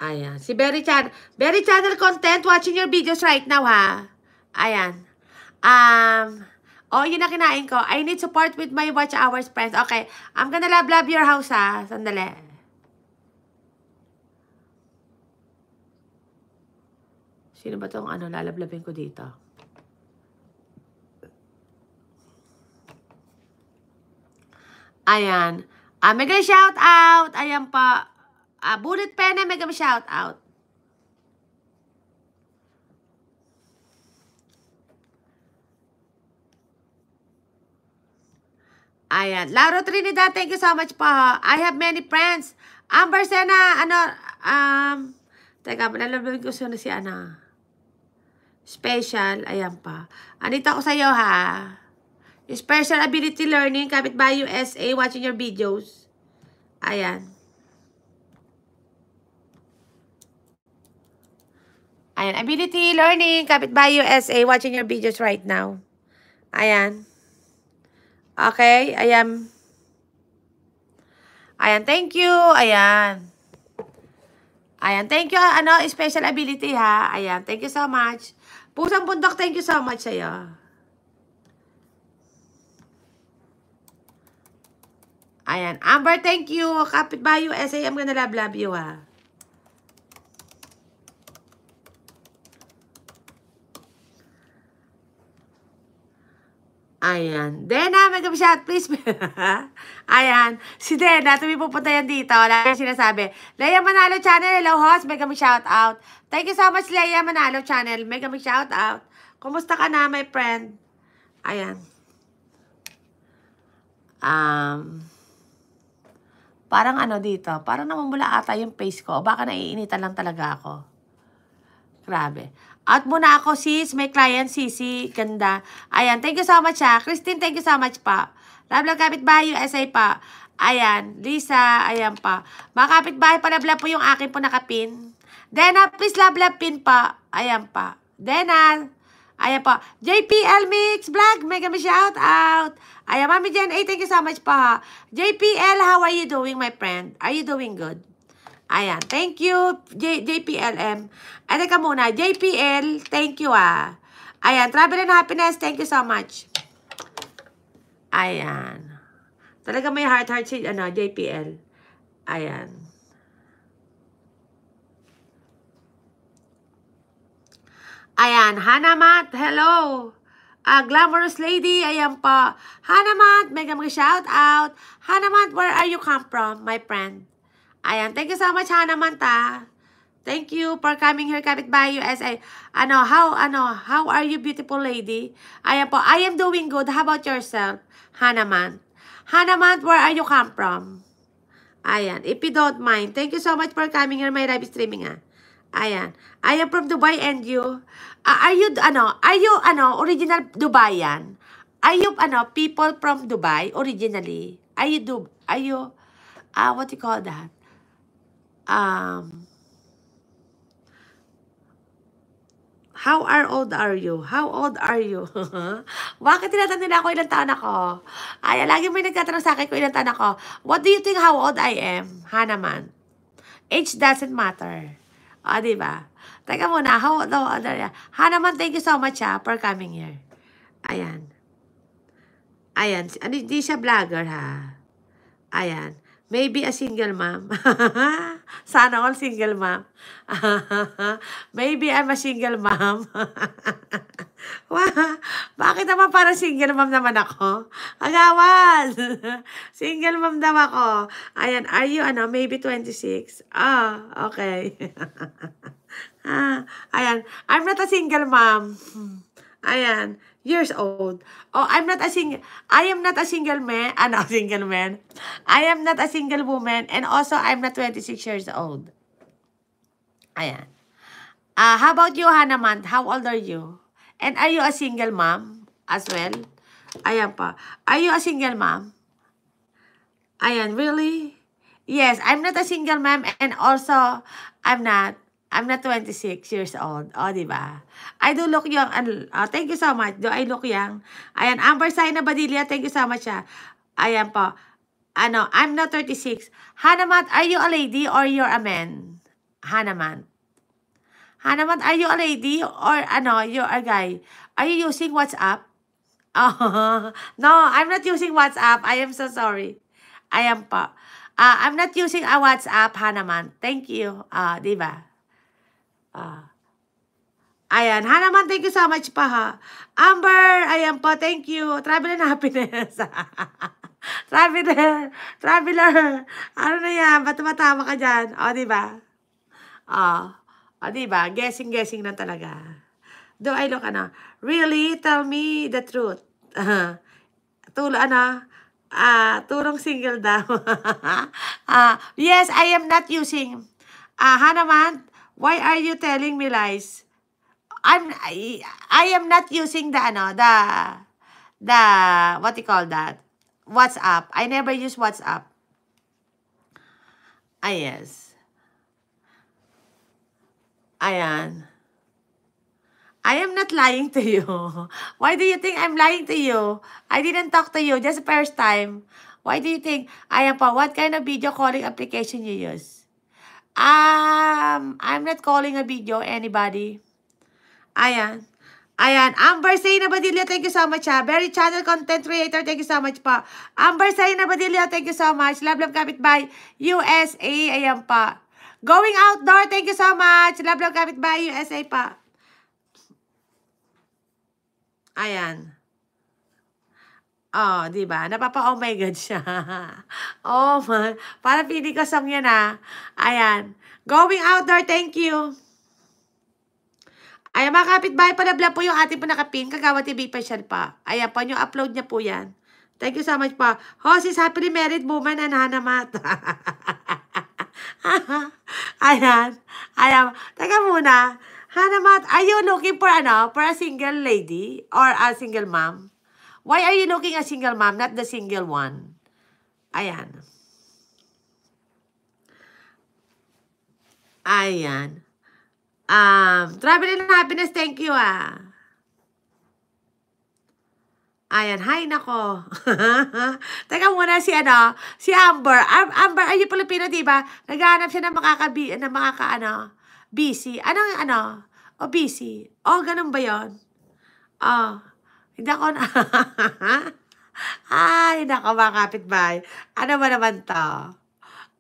Ayan. Si Berry Channel. Berry Channel content watching your videos right now, ha? Ayan. Um, oh, yun na kinain ko. I need support with my watch hours, friends. Okay. I'm gonna love-love your house, ha? Sandali. Sino ba tong ano, lalablabin ko dito? Ayan. Ah, mega shout out. Ayan pa. Ah, Bullet pen may mega shout out. Ayan. Laro Trinidad, thank you so much po. I have many friends. Amber Sena, ano, um, teka, nalababin ko sino si Ana. Special, ayan pa. Anita ko sa'yo ha. Special Ability Learning, Kapitbahay USA, watching your videos. Ayan. Ayan, Ability Learning, Kapitbayo SA, watching your videos right now. Ayan. Okay, ayan. Ayan, thank you. Ayan. Ayan, thank you. Ano, special ability ha. Ayan, thank you so much. Pusang Bundok, thank you so much sa'yo. Ayan. Amber, thank you. Kapitbayo SA, I'm gonna love, love you ha. Ayan. Dena, make up shout, please. Ayan. Si Dena, tuwi pupunta yan dito. Wala yung sinasabi. Leia Manalo Channel, hello host. Mega up shout out. Thank you so much, Leia Manalo Channel. Mega up shout out. Kumusta ka na, my friend? Ayan. Um, parang ano dito, parang namumula ata yung face ko. Baka naiinitan lang talaga ako. Grabe. Out muna ako sis, may client sisi, ganda. Ayan, thank you so much ha. Ah. Christine, thank you so much pa. Love love kapitbahay, USA pa. Ayan, Lisa, ayan pa. Mga kapitbahay, palablab po yung akin po nakapin. Dena, please love love pin pa. Ayan pa. Dena, ayan pa. JPL Mix Black, mega me shout out. Ayan, Mami Jen, hey, thank you so much pa JPL, how are you doing my friend? Are you doing good? Ayan. Thank you, J JPLM. Ay, teka muna. JPL, thank you ah. Ayan. Travel and happiness. Thank you so much. Ayan. Talaga may heart-heart si ano, JPL. Ayan. Ayan. Hanamat, hello. Uh, glamorous lady, ayan po. Hanamat, mega mga shout out. Hanamat, where are you come from, my friend? Ayan, thank you so much ha naman ta. Thank you for coming here, Kapitbahay USA. Ano, how, ano, how are you, beautiful lady? Ayan po, I am doing good. How about yourself, Hanaman? Hanaman, where are you come from? Ayan, if you don't mind. Thank you so much for coming here, my live streaming, ah. Ayan. I am from Dubai and you? Uh, are you, ano, are you, ano, original Dubayan? Are you, ano, people from Dubai originally? Are you, do, are you, uh, what you call that? um, How are old are you? How old are you? Bakit tinatanong nila ako ilang taon ako? Ay, lagi may nagtatanong sa akin kung ilang taon ako. What do you think how old I am? Ha naman. Age doesn't matter. O, di ba? Teka muna, how old are you? Ha naman, thank you so much ha, for coming here. Ayan. Ayan. Hindi siya vlogger ha. Ayan. Maybe a single mom. Sana all single mom. Maybe I'm a single mom. Bakit naman para single mom naman ako? Agawan! single mom daw ako. Ayan, are you ano? Maybe 26? Ah, oh, okay. ah, ayan, I'm not a single mom. Hmm. Ayan years old. Oh, I'm not a single, I am not a single man, ano, single man. I am not a single woman, and also I'm not 26 years old. Ayan. Uh, how about you, Hannah Mant? How old are you? And are you a single mom as well? Ayan pa. Are you a single mom? Ayan, really? Yes, I'm not a single mom and also I'm not I'm not 26 years old. O, oh, di ba? I do look young. Uh, thank you so much. Do I look young? Ayan, Amber Sina Badilla, thank you so much siya. Ah. Ayan po. Ano, I'm not 36. Hanamat, are you a lady or you're a man? Hanamat. Hanamat, are you a lady or ano, you're a guy? Are you using WhatsApp? Oh, no, I'm not using WhatsApp. I am so sorry. Ayan po. Uh, I'm not using a WhatsApp, Hanaman. Thank you. Uh, di ba? Ah. Ayan. Ha naman, thank you so much pa ha. Amber, ayan po, thank you. Travel and happiness. traveler, traveler. Ano na yan? Ba't tumatama ka dyan? O, diba? O, o diba? Guessing-guessing na talaga. Do I look, ano? Really? Tell me the truth. Tulo, ano? Ah, uh, turong single daw. Ah, uh, yes, I am not using. Ah, uh, ha naman, Why are you telling me lies? I'm I, I am not using the ano, the the what you call that? WhatsApp. I never use WhatsApp. Ah, yes. Ayan. I am not lying to you. Why do you think I'm lying to you? I didn't talk to you just first time. Why do you think I am What kind of video calling application you use? Um, I'm not calling a video anybody. Ayan. Ayan. Amber Sayna Badilla, thank you so much ha. Very channel content creator, thank you so much pa. Amber Sayna Badilla, thank you so much. Love, love, kapit by USA. Ayan pa. Going outdoor, thank you so much. Love, love, kapit by USA pa. Ayan. Oh, di ba? Napapa-oh my God siya. oh, man. Para pili ko song yan, ha. Ah. Ayan. Going outdoor, thank you. Ayan, mga kapitbahay, palablab po yung ating po nakapin. Kagawa TV special pa. Ayan po, yung upload niya po yan. Thank you so much pa. Hosis, happily married woman and Hannah Mata. Ayan. Ayan. Teka muna. Hannah Mata, are you looking for, ano, for a single lady or a single mom? Why are you looking a single mom, not the single one? Ayan. Ayan. Um, travel and happiness, thank you ah. Ayan, hi nako. Teka muna si ano, si Amber. Am Amber, ay yung Pilipino, di ba? Naghahanap siya ng makakabi, ng makaka, ano, busy. Anong, ano, o oh, busy. O, oh, ganun ba yon? Ah. oh. Hindi ako na... Ay, nako mga kapitbahay. Ano ba naman to?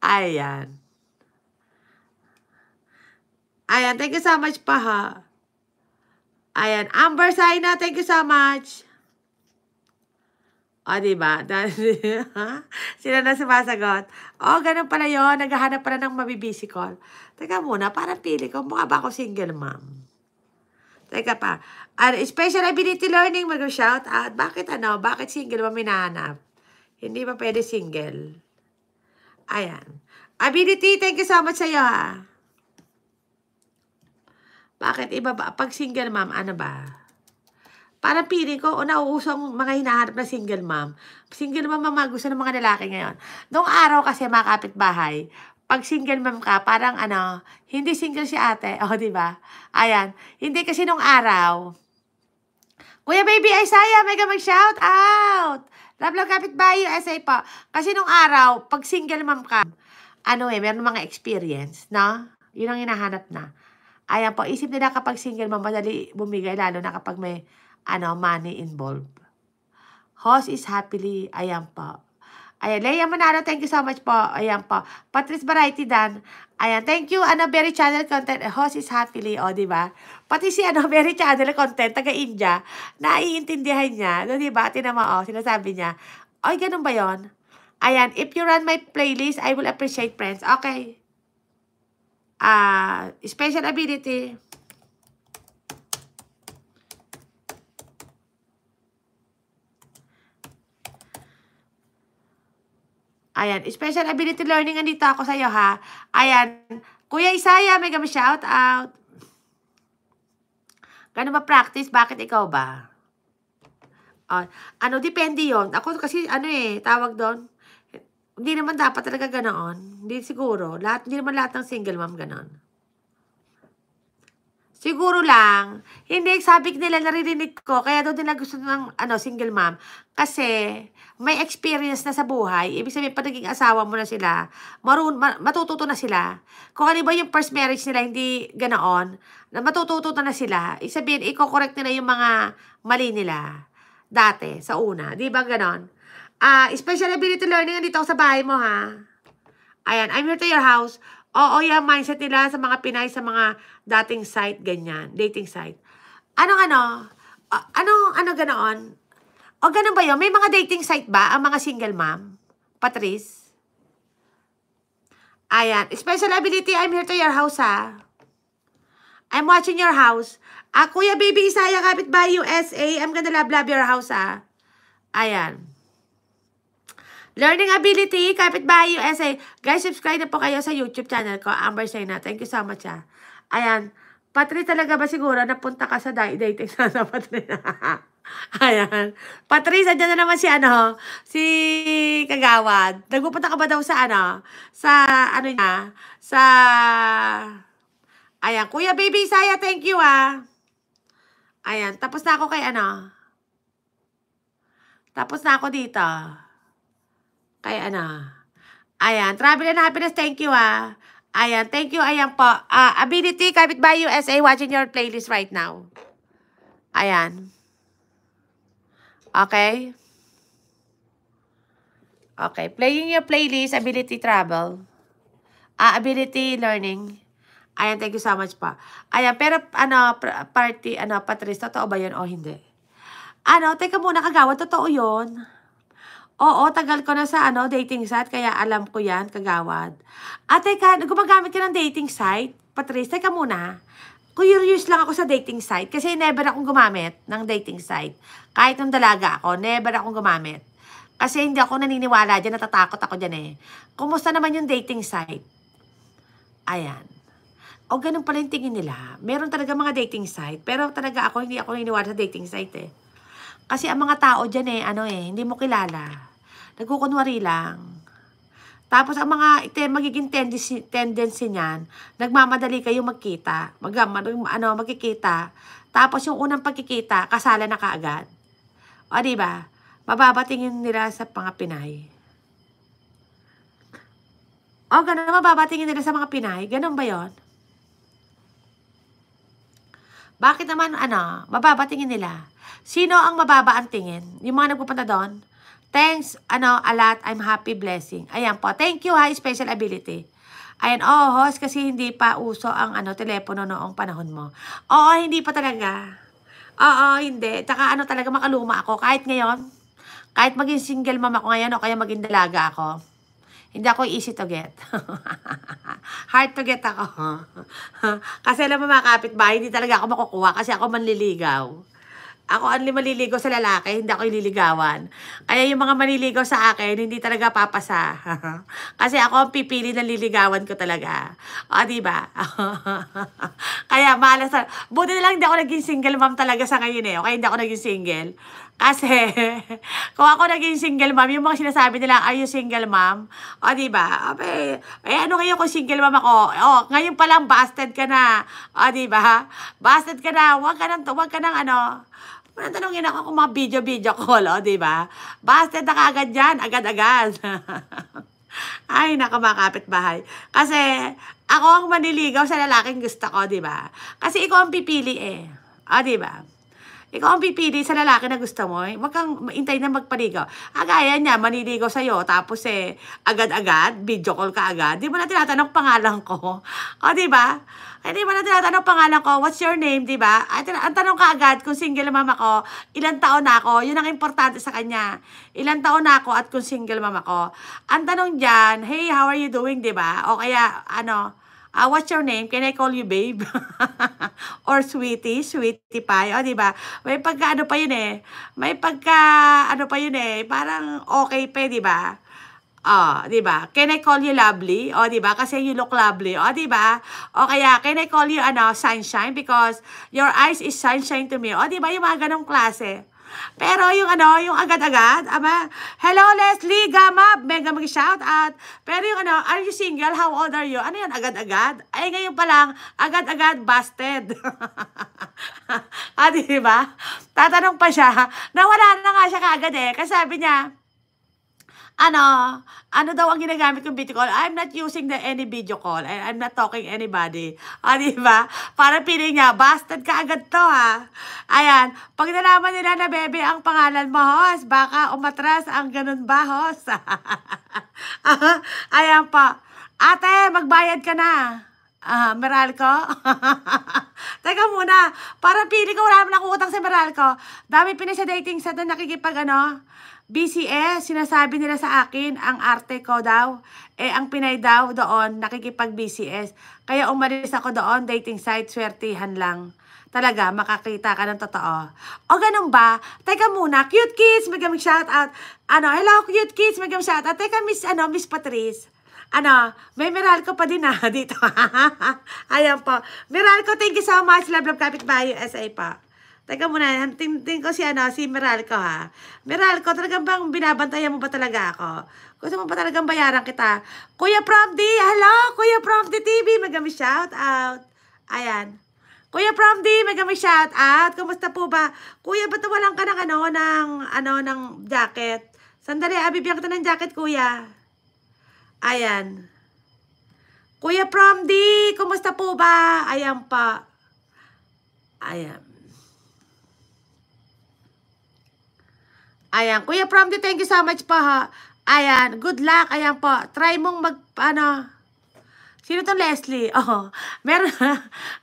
Ayan. Ayan, thank you so much pa ha. Ayan, Amber Saina, thank you so much. O, diba? Sila na sumasagot. O, ganun pala yon Naghahanap pala ng mabibisi call. Teka muna, parang pili ko. Mukha ba ako single, ma'am? Teka pa. Ano, special ability learning, mag-shout out. Bakit ano? Bakit single mo minahanap? Hindi pa pwede single. Ayan. Ability, thank you so much sa'yo ha. Bakit iba ba? Pag single mom, ano ba? Parang piling ko, o nauusong mga hinahanap na single mom. Single mom ang gusto ng mga lalaki ngayon. Noong araw kasi mga kapitbahay, pag single mom ka, parang ano, hindi single si ate. O, oh, di ba? Ayan. Hindi kasi nung araw, Kuya Baby Isaiah, mega mag-shout out! Love love kapit bayo, Isaiah pa. Kasi nung araw, pag single mom ka, ano eh, meron mga experience, no? Yun ang hinahanap na. Ayan po, isip nila kapag single mom, madali bumigay, lalo na kapag may ano, money involved. Host is happily, ayan po. Ayan, Leia Manalo, thank you so much po. Ayan po. Patrice Variety Dan. Ayan, thank you, ano, very Channel Content. Eh, host is happily, o, oh, di ba? Pati si, ano, Berry Channel Content, taga-India, naiintindihan niya, no, di ba? Tinama, o, oh, sinasabi niya, ay, ganun ba yon? Ayan, if you run my playlist, I will appreciate friends. Okay. Ah, uh, special ability. Ayan, special ability learning, andito ako sa'yo ha. Ayan, Kuya Isaya, may kami shout out. Gano ba practice? Bakit ikaw ba? Uh, ano, depende yon Ako kasi, ano eh, tawag doon. Hindi naman dapat talaga ganoon. Hindi siguro. Lahat, hindi naman lahat ng single mom ganoon. Siguro lang, hindi, sabi nila, naririnig ko, kaya doon din gusto ng ano, single mom. Kasi may experience na sa buhay, ibig sabihin, pag asawa mo na sila, marun, matututo na sila. Kung ano ba yung first marriage nila, hindi ganoon, na matututo na sila, ibig sabihin, i-correct nila yung mga mali nila dati, sa una. Di ba ganon? Uh, ah, special ability learning, dito ako sa bahay mo, ha? Ayan, I'm here to your house Oo, yung yeah, mindset nila sa mga Pinay, sa mga dating site, ganyan. Dating site. Anong ano? Uh, anong ano ganoon? O ganun ba yun? May mga dating site ba ang mga single ma'am? Patrice? Ayan. Special ability, I'm here to your house, ha? I'm watching your house. Ah, Kuya Baby Isaya, kapit by USA. I'm gonna love, love your house, ah. Ayan. Learning Ability, Kapitbahay USA. Guys, subscribe na po kayo sa YouTube channel ko, Amber Sena. Thank you so much, ha. Ah. Ayan. Patri talaga ba siguro napunta ka sa dating sa Patri? Ayan. Patri, sadya na naman si, ano, si Kagawad. Nagpupunta ka ba daw sa, ano, sa, ano niya, sa, ayan, Kuya Baby Saya, thank you, ah. Ayan, tapos na ako kay, ano, tapos na ako dito. Kaya ano. Ayan. Travel and happiness. Thank you ah. Ayan. Thank you. Ayan po. Uh, Ability, Kapitbahay USA, watching your playlist right now. Ayan. Okay. Okay. Playing your playlist, Ability Travel. Uh, ability Learning. Ayan, thank you so much pa. Ayan, pero ano, party, ano, Patrice, totoo ba yun o hindi? Ano, teka muna, kagawa, totoo yun. Oo, tagal ko na sa ano, dating site, kaya alam ko yan, kagawad. At teka, gumagamit ka ng dating site? Patrice, teka muna. Curious lang ako sa dating site kasi never akong gumamit ng dating site. Kahit ng dalaga ako, never akong gumamit. Kasi hindi ako naniniwala dyan, natatakot ako dyan eh. Kumusta naman yung dating site? Ayan. O ganun pala yung tingin nila. Meron talaga mga dating site, pero talaga ako hindi ako naniniwala sa dating site eh. Kasi ang mga tao dyan eh, ano eh, hindi mo kilala. Nagkukunwari lang. Tapos ang mga ite, magiging tendency, tendency niyan, nagmamadali kayo magkita. Mag, mag, ano, magkikita. Tapos yung unang pagkikita, kasala na kaagad. O, ba diba? Mababatingin nila sa mga Pinay. O, ganun, mababatingin nila sa mga Pinay. Ganun ba yon? Bakit naman, ano, mababatingin nila? Sino ang mababa ang tingin? Yung mga nagpupunta doon? Thanks, ano, a lot. I'm happy, blessing. Ayan po. Thank you, high special ability. Ayan, oh, host, kasi hindi pa uso ang ano, telepono noong panahon mo. Oo, hindi pa talaga. Oo, hindi. Tsaka ano talaga, makaluma ako. Kahit ngayon, kahit maging single mom ako ngayon o kaya maging dalaga ako, hindi ako easy to get. Hard to get ako. kasi alam mo mga ba, hindi talaga ako makukuha kasi ako manliligaw. Ako only maliligo sa lalaki, hindi ako ililigawan. Kaya yung mga maniligaw sa akin, hindi talaga papasa. Kasi ako ang pipili ng liligawan ko talaga. O, di ba? Kaya malas Buti na lang hindi ako naging single mom talaga sa ngayon eh. Okay, hindi ako naging single. Kasi, kung ako naging single mom, yung mga sinasabi nila, are you single mom? O, di ba? Abe, eh, ano kayo kung single mom ako? O, ngayon pa lang, busted ka na. O, di ba? Busted ka na. Huwag ka nang, huwag ka nang ano. Kung natanongin ako kung mga video-video call, o, oh, diba? Busted na kagad yan, agad-agad. Ay, naka bahay. Kasi, ako ang maniligaw sa lalaking gusto ko, di ba? Kasi ikaw ang pipili eh. O, ah, ba? Ikaw ang pipili sa lalaki na gusto mo. Eh. Huwag kang intay na magpaligaw. Agaya ah, niya, maniligaw sa'yo. Tapos eh, agad-agad, video call ka agad. Di mo na tinatanong pangalan ko. O, ah, di ba? Hindi eh, ba na tinatanong pangalan ko, what's your name, di ba? At ang tanong ka agad kung single mama ko, ilang taon na ako, yun ang importante sa kanya. Ilang taon na ako at kung single mama ko. Ang tanong dyan, hey, how are you doing, di ba? O kaya, ano, uh, what's your name? Can I call you babe? Or sweetie, sweetie pie. O, di ba? May pagka ano pa yun eh. May pagka ano pa yun eh. Parang okay pa, eh, di ba? Oh, 'di ba? Can I call you lovely? Oh, 'di ba? Kasi you look lovely. Oh, 'di ba? O oh, kaya can I call you ano, sunshine because your eyes is sunshine to me. Oh, 'di ba? Yung mga ganong klase. Pero yung ano, yung agad-agad, ama, hello Leslie, Gama, mega mag-shout out. Pero yung ano, are you single? How old are you? Ano yan, agad-agad? Ay, ngayon pa lang, agad-agad, busted. ah, di ba? Tatanong pa siya. Nawala na nga siya kaagad eh. Kasi sabi niya, ano, ano daw ang ginagamit kong video call? I'm not using the any video call. I, I'm not talking anybody. O, ah, di ba? Para piling niya, bastard ka agad to, ha? Ayan, pag nalaman nila na bebe ang pangalan mo, hos, baka umatras ang ganun ba, hos? Ayan pa. Ate, magbayad ka na. Ah, uh, Meralco? Teka muna, para pili ko wala naman akong utang sa Meralco. Dami pinasadating sa doon nakikipag ano, BCS, sinasabi nila sa akin, ang arte ko daw, eh ang Pinay daw doon, nakikipag-BCS. Kaya umalis ako doon, dating site, swertihan lang. Talaga, makakita ka ng totoo. O ganun ba? Teka muna, cute kids, may kaming shoutout. Ano, hello cute kids, may kaming shoutout. Teka, Miss, ano, Miss Patrice ano, may Meralco pa din ha, ah, dito. Ayan po. Meralco, thank you so much. Love, love, kapit bayo, SA pa. Teka muna, tingting ko si ano, si Meralco ha. Meralco, talagang bang binabantayan mo ba talaga ako? Gusto mo ba talagang bayaran kita? Kuya Prom hello! Kuya Prom TV, magami shout out. Ayan. Kuya Prom D, magami shout out. Kumusta po ba? Kuya, ba't walang ka ng ano, ng, ano, ng jacket? Sandali, abibigyan ah, kita ng jacket, kuya. Ayan. Kuya Prom kumusta po ba? Ayan pa. Ayan. Ayan. Kuya Pramdi, thank you so much po ha. Ayan. Good luck. Ayan po. Try mong mag, ano, Sino tong Leslie? Oh, meron,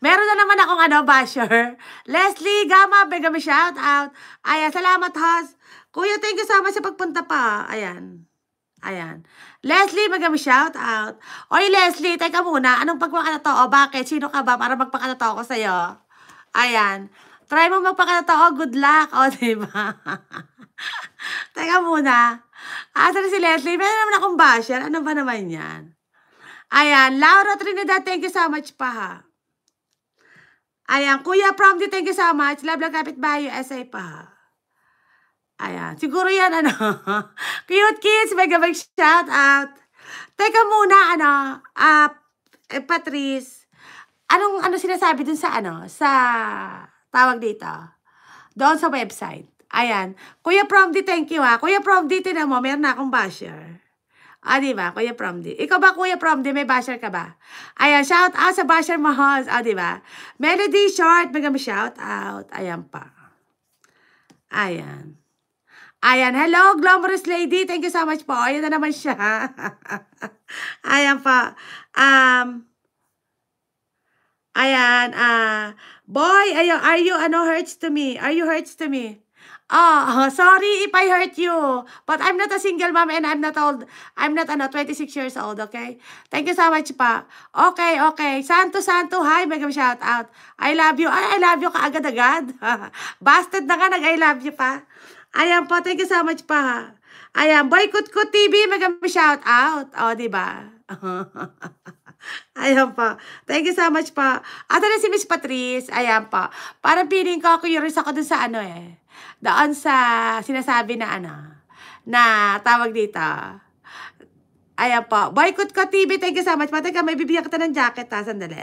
meron na naman akong ano, basher. Leslie Gama, bigam shout out. Ayan, salamat Hos. Kuya, thank you so much sa pagpunta pa. Ayan. Ayan. Leslie, magami shout out. Oy, Leslie, teka muna. Anong to? pagpakatotoo? Bakit? Sino ka ba para magpakatotoo ko sa'yo? Ayan. Try mo magpakatotoo. Good luck. O, diba? Teka muna. Asa ah, na si Leslie? Meron naman akong basher. Ano ba naman yan? Ayan. Laura Trinidad, thank you so much pa ha. Ayan. Kuya Promdi, thank you so much. Love lang kapitbahay. USA pa ha. Ayan. Siguro yan ano. Cute kids. Mega big shout out. Teka muna ano. Uh, eh, Patrice. Anong ano sinasabi dun sa ano? Sa tawag dito. Doon sa website. Ayan. Kuya Promdi, thank you ha. Ah. Kuya Promdi, tinan mo, meron na akong basher. Ah, di ba? Kuya Promdi. Ikaw ba, Kuya Promdi? May basher ka ba? Ayan, shout out sa basher mo, Hans. Ah, di ba? Melody Short, may shout out. Ayan pa. Ayan. Ayan. Hello, Glamorous Lady. Thank you so much po. Ayan na naman siya. Ayan pa. Um, ayan. Uh, boy, ayo, are you ano hurts to me? Are you hurts to me? Oh, sorry if I hurt you. But I'm not a single mom and I'm not old. I'm not ano, 26 years old, okay? Thank you so much pa. Okay, okay. Santo, Santo, hi. Mega shout out. I love you. Ay, I love you ka agad-agad. Bastard na ka, nag-I love you pa. Ayan po, thank you so much pa. Ha. Ayan, Boy Kutkut TV, mega shout out. O, oh, diba? Ayan pa. Thank you so much pa. At na si Miss Patrice. Ayan pa. Parang feeling ko, curious ako dun sa ano eh doon sa sinasabi na ano, na tawag dito, ayan po, boycott ko TV, thank you so much. Patay ka, may bibigyan kita ng jacket ha, ah, sandali.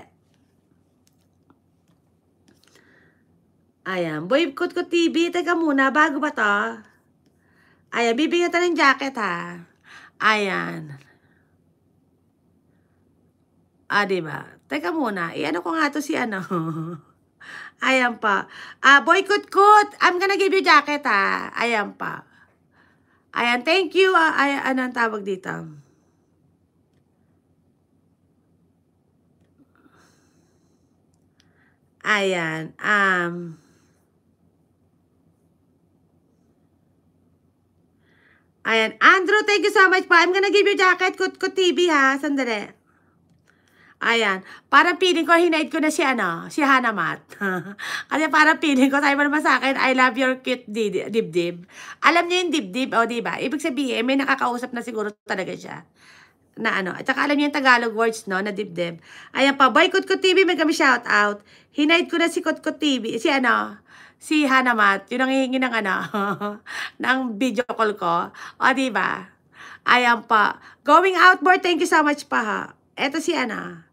Ayan, boycott ko TV, teka muna, bago ba to? Ayan, bibigyan kita ng jacket ha. Ayan. Ah, diba? Teka muna, iano ko nga to si ano. Ayan pa. Uh, boy Kutkut, I'm gonna give you jacket ha. Ayan pa. Ayan, thank you. Uh, ay, anong tawag dito? Ayan. Um, ayan. Andrew, thank you so much pa. I'm gonna give you jacket. Kut-kut TV ha. Sandali. Ayan. Para piling ko, hinaid ko na si ano, si Hanamat. Kasi para piling ko, sabi mo naman sa akin, I love your cute dibdib. Alam niyo yung dibdib, o oh, diba? Ibig sabihin, may nakakausap na siguro talaga siya na ano. At saka alam niyo yung Tagalog words, no, na dibdib. Ayan pa, Boy Kutkot TV, may kami shout out. Hinaid ko na si Kutkot TV, si ano, si Hanamat. Yun ang hihingi ng ano, ng video call ko. O, diba? Ayan pa. Going outboard, thank you so much pa ha. Eto si ano,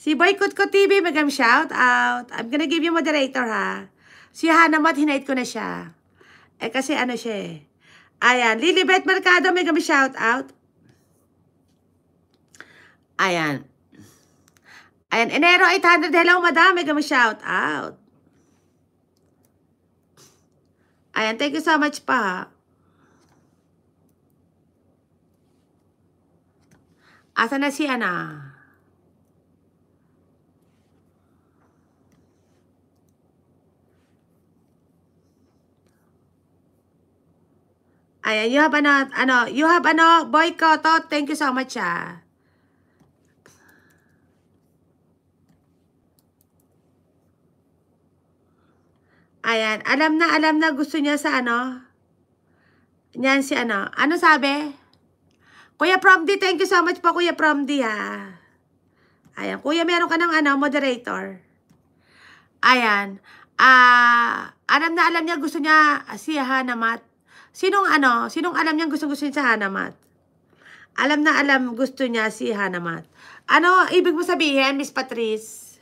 Si Boy Kutko TV, magam shout out. I'm gonna give you moderator ha. Si Hannah Mott, hinait ko na siya. Eh kasi ano siya eh. Ayan, Lilibet Mercado, magam shout out. Ayan. Ayan, Enero 800. Hello, madam. Mega shout out. Ayan, thank you so much pa. Asa na si Ana? Ayan, you have ano, ano, you have ano, boycott, to, oh, thank you so much, ah. Ayan, alam na, alam na, gusto niya sa ano. Yan si ano. Ano sabi? Kuya Promdi, thank you so much po, Kuya Promdi, ha. Ah. Ayan, Kuya, meron ka ng ano, moderator. Ayan. Ah, uh, alam na, alam niya, gusto niya ah, si Hanamat. Sinong ano, sinong alam niyang gusto-gusto niya si Hanamat? Alam na alam gusto niya si Hanamat. Ano ibig mo sabihin, Miss Patrice?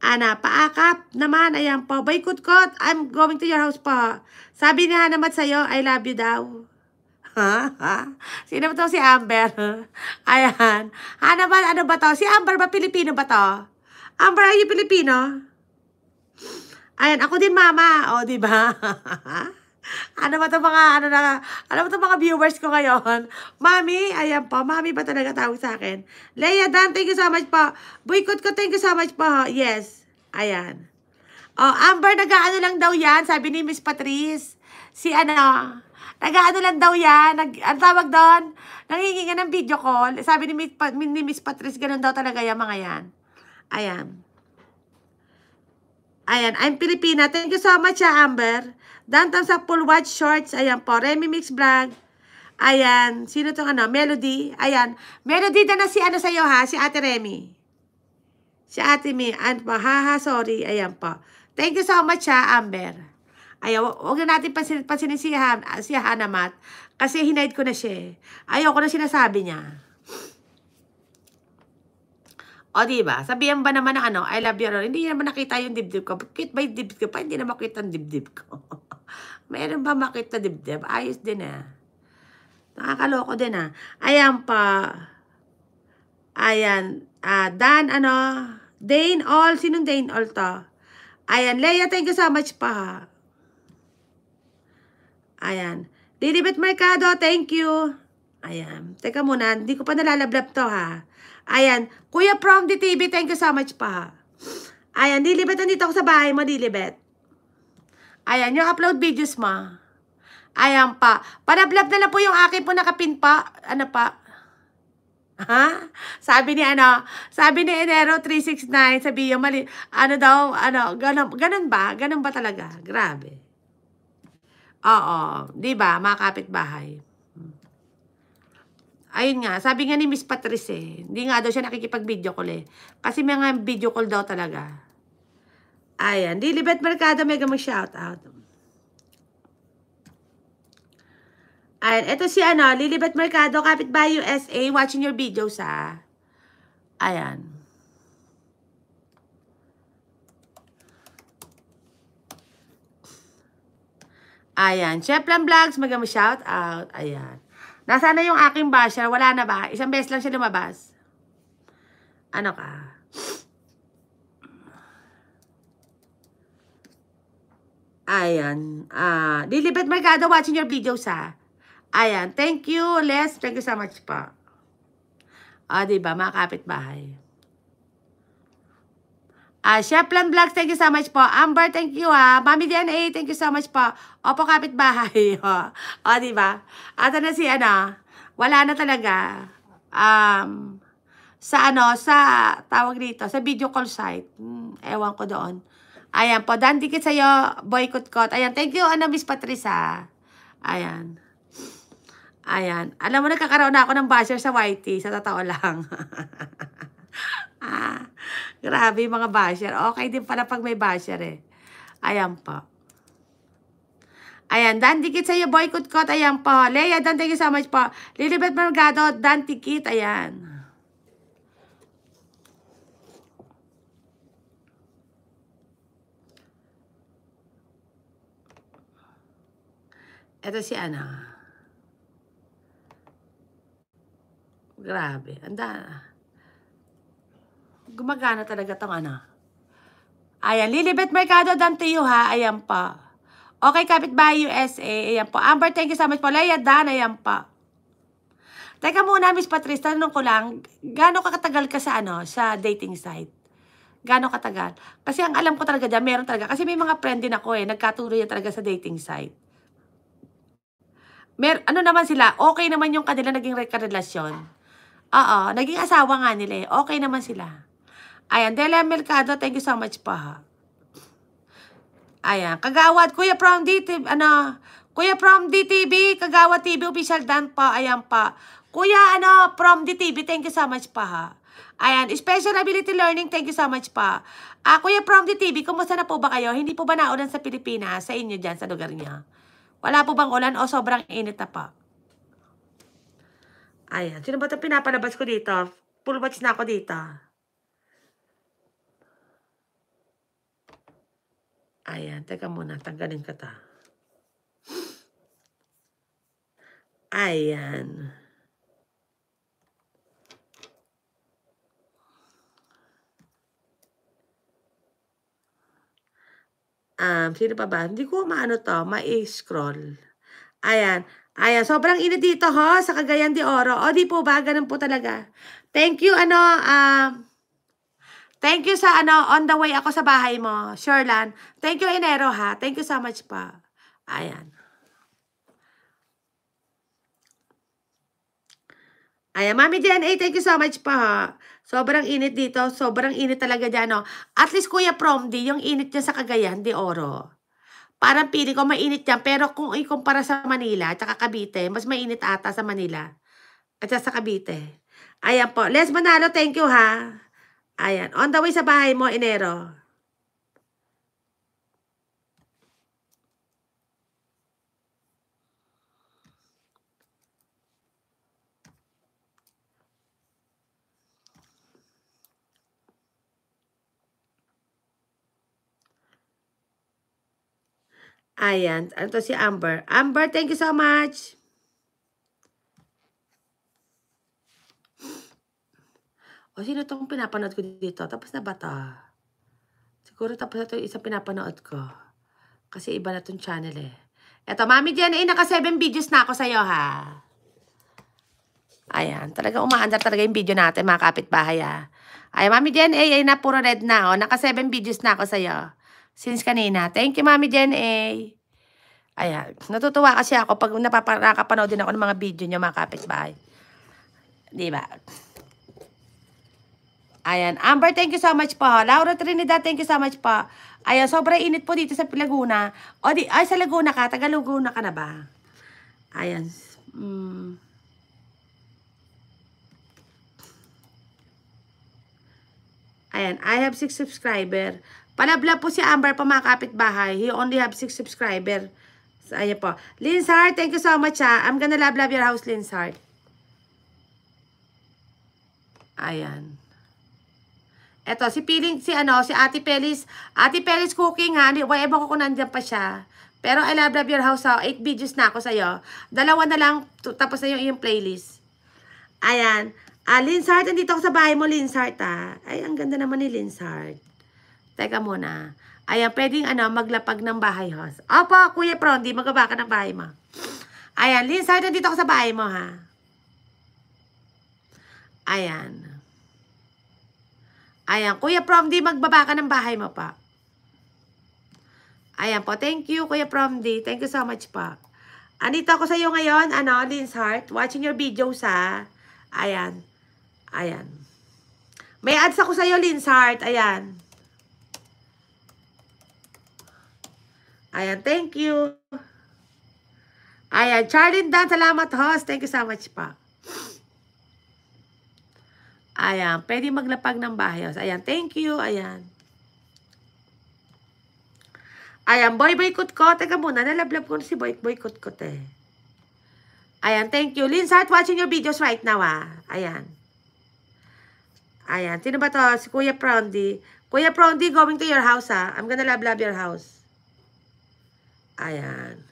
Ana, paakap naman, ayan po. Baykot-kot, I'm going to your house po. Sabi ni Hanamat sa'yo, I love you daw. Ha? Sino ba to si Amber? ayan. Hanamat, ano ba to? Si Amber ba Pilipino ba to? Amber, are you Pilipino? Ayan, ako din mama. O, oh, di ba? ano ba 'tong mga ano na ano ba 'tong mga viewers ko ngayon? Mami, ayan po. Mami ba talaga tawag sa akin? Leia Dan, thank you so much po. Boycott ko, thank you so much po. Yes. Ayan. Oh, Amber, nag-ano lang daw 'yan, sabi ni Miss Patrice. Si ano, nag-ano lang daw 'yan, nag ang tawag doon, nanginginga ng video call. Sabi ni Miss, pa, ni Miss Patrice, ganun daw talaga 'yang mga 'yan. Ayan. Ayan, I'm Filipina. Thank you so much, ha, ah, Amber. Dantam sa full watch shorts. Ayan po, Remy Mix Vlog. Ayan, sino tong ano? Melody. Ayan, Melody na na si ano sa'yo ha, si Ate Remy. Si Ate Mi. Ano po, ha, ha, sorry. Ayan po. Thank you so much, ha, ah, Amber. Ayan, huwag na natin pansin, pansinin si, Han, ah, si Hanamat. Kasi hinaid ko na siya. Eh. Ayaw ko na sinasabi niya. O, di diba? Sabihan ba naman na ano, I love you, ano, hindi naman nakita yung dibdib ko. Cute ba yung dibdib ko? Pa, hindi na makita yung dibdib ko. Meron ba makita dibdib? Ayos din ah. Nakakaloko din ah. Ayan pa. Ayan. Ah, Dan, ano? Dane All. Sinong Dane All to? Ayan. Leia, thank you so much pa ha. Ayan. Didibit Mercado, thank you. Ayan. Teka muna, hindi ko pa nalalablab to ha. Ayan. Kuya from the TV, thank you so much pa. Ayan, Lilibet, nandito ako sa bahay mo, Lilibet. Ayan, yung upload videos mo. Ayan pa. Panablab na lang po yung akin po nakapin pa. Ano pa? Ha? Sabi ni ano, sabi ni Enero 369, sabi yung mali, ano daw, ano, ganun, ganun ba? Ganun ba talaga? Grabe. Oo, di ba? Mga kapitbahay. Ayun nga, sabi nga ni Miss Patrice eh, hindi nga daw siya nakikipag-video call eh. Kasi may nga video call daw talaga. Ayan, Lilibet Mercado, mega mag-shoutout. Ayan, eto si ano, Lilibet Mercado, kapit by USA, watching your videos sa Ayan. Ayan, Chef Plan Vlogs, mag-shoutout. Ayan. Nasaan na yung aking basher? Wala na ba? Isang beses lang siya lumabas. Ano ka? Ayan. Uh, Lilibet Mercado watching your videos ha. Ayan. Thank you, Les. Thank you so much pa. Ah, diba? Mga kapit-bahay. Uh, Plan Vlogs, thank you so much po. Amber, thank you ha. Ah. Mami DNA, thank you so much po. Opo, kapitbahay. o, di ba? At ano si ano? Wala na talaga. Um, sa ano, sa tawag dito, sa video call site. Hmm, ewan ko doon. Ayan po, dan dikit sa'yo, boycott kot. Ayan, thank you, ano, Miss Patricia. Ayan. Ayan. Alam mo, nagkakaroon na ako ng basher sa YT, sa totoo lang. Grabe mga basher. Okay din pala pag may basher eh. Ayan po. Ayan, Dan Dikit sa iyo, boycott ko. Ayan po. Leia, Dan, thank you so much po. Lilibet Mergado, Dan Dikit. Ayan. Ito si ano. Grabe. Ang daan gumagana talaga tong ano. Ayan, Lilibet Mercado Dantiyo ha. Ayan pa. Okay, Kapitbahay USA. Ayan po. Amber, thank you so much po. Leia Dan, ayan pa. Teka muna, Miss Patrice, tanong ko lang, gano'ng katagal ka sa ano, sa dating site? Gano'ng katagal? Kasi ang alam ko talaga dyan, meron talaga. Kasi may mga friend din ako eh, nagkatuloy yan talaga sa dating site. Mer ano naman sila, okay naman yung kanila naging relasyon. Oo, naging asawa nga nila eh. Okay naman sila. Ayan, Dela Mercado, thank you so much pa ha. Ayan, kagawad, Kuya from DTV, ano, Kuya from DTV, kagawad TV, official dan pa, ayan pa. Kuya, ano, from DTV, thank you so much pa ha. Ayan, Special Ability Learning, thank you so much pa. Ah, Kuya from DTV, kumusta na po ba kayo? Hindi po ba naulan sa Pilipinas, sa inyo dyan, sa lugar niya? Wala po bang ulan o sobrang init na pa? Ayan, sino ba itong pinapalabas ko dito? Full watch na ako dito. Ayan, teka muna, tanggalin ka ta. Ayan. Um, sino pa ba? Hindi ko maano to, ma-scroll. Ayan. Ayan, sobrang init dito ho, sa Cagayan de Oro. O, di po ba? Ganun po talaga. Thank you, ano, um, Thank you sa ano, on the way ako sa bahay mo, Sherlan. Thank you, Enero, ha. Thank you so much pa. Ayan. Ayan, Mami DNA, thank you so much pa ha. Sobrang init dito. Sobrang init talaga dyan, no? At least, Kuya Promdi, yung init niya sa Cagayan, di oro. Parang pili ko mainit yan. Pero kung ikumpara sa Manila, tsaka Cavite, mas mainit ata sa Manila. At sa Cavite. Ayan po. Les Manalo, thank you ha. Ayan. On the way sa bahay mo, Enero. Ayan. Ano to si Amber? Amber, thank you so much. O sino itong pinapanood ko dito? Tapos na ba to? Siguro tapos na ito isang pinapanood ko. Kasi iba na itong channel eh. Eto, Mami Jen, eh, naka 7 videos na ako sa'yo ha. Ayan, talaga umaandar talaga yung video natin mga kapitbahay ha. Ay, Mami Jen, eh, ay na, puro red na oh. Naka 7 videos na ako sa'yo. Since kanina. Thank you, Mami Jen, eh. Ayan, natutuwa kasi ako pag napapanood din ako ng mga video niyo mga kapitbahay. Diba? Ayan. Amber, thank you so much po. Laura Trinidad, thank you so much po. Ayan, sobrang init po dito sa Laguna. O di, ay, sa Laguna ka. Taga Laguna ka na ba? Ayan. Mm. Ayan, I have 6 subscriber. Palabla po si Amber pa mga kapitbahay. He only have 6 subscriber. So, ayan po. Linshart, thank you so much ha. Ah. I'm gonna love love your house, Linshart. Ayan. Eto, si Piling, si ano, si Ate Pelis. Ate Pelis cooking ha. Why, ewan ko kung nandiyan pa siya. Pero I love love your house ha. 8 videos na ako sa'yo. Dalawa na lang, tapos na yung iyong playlist. Ayan. Ah, Linsart, nandito ako sa bahay mo, Linsart ha. Ay, ang ganda naman ni Linsart. Teka muna. Ayan, pwedeng ano, maglapag ng bahay house. Opo, Kuya Prondi, magaba ka ng bahay mo. Ayan, Linsart, nandito ako sa bahay mo ha. Ayan. Ayan. Kuya Promdi, magbaba ka ng bahay mo pa. Ayan po. Thank you, Kuya Promdi. Thank you so much pa. Anito ako sa iyo ngayon, ano, Lynn's Heart. Watching your videos, ha. Ayan. Ayan. May ads ako sa iyo, Lynn's Heart. Ayan. Ayan. Thank you. Ayan. Charlene Dan, salamat, host. Thank you so much pa ayan, pwede maglapag ng bahay. Ayan, thank you, ayan. Ayan, Boy Boy Kutkot. Teka muna, nalablab ko si Boy Boy Kutkot eh. Ayan, thank you. Lynn, start watching your videos right now ah. Ayan. Ayan, sino ba to? Si Kuya Prondi. Kuya Prondi, going to your house ah. I'm gonna love, love your house. Ayan.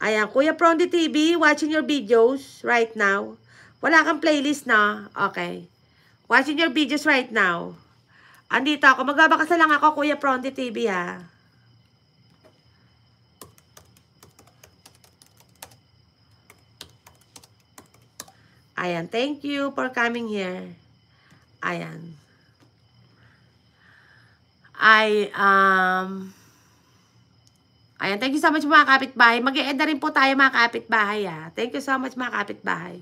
Ayan, Kuya Prondi TV, watching your videos right now. Wala kang playlist na? Okay. Watching your videos right now. Andito ako. Magbabakasal lang ako, Kuya Pronti TV, ha? Ayan. Thank you for coming here. Ayan. I, um... Ayan, thank you so much mga kapitbahay. mag -e na rin po tayo mga kapitbahay. Ha? Thank you so much mga kapitbahay.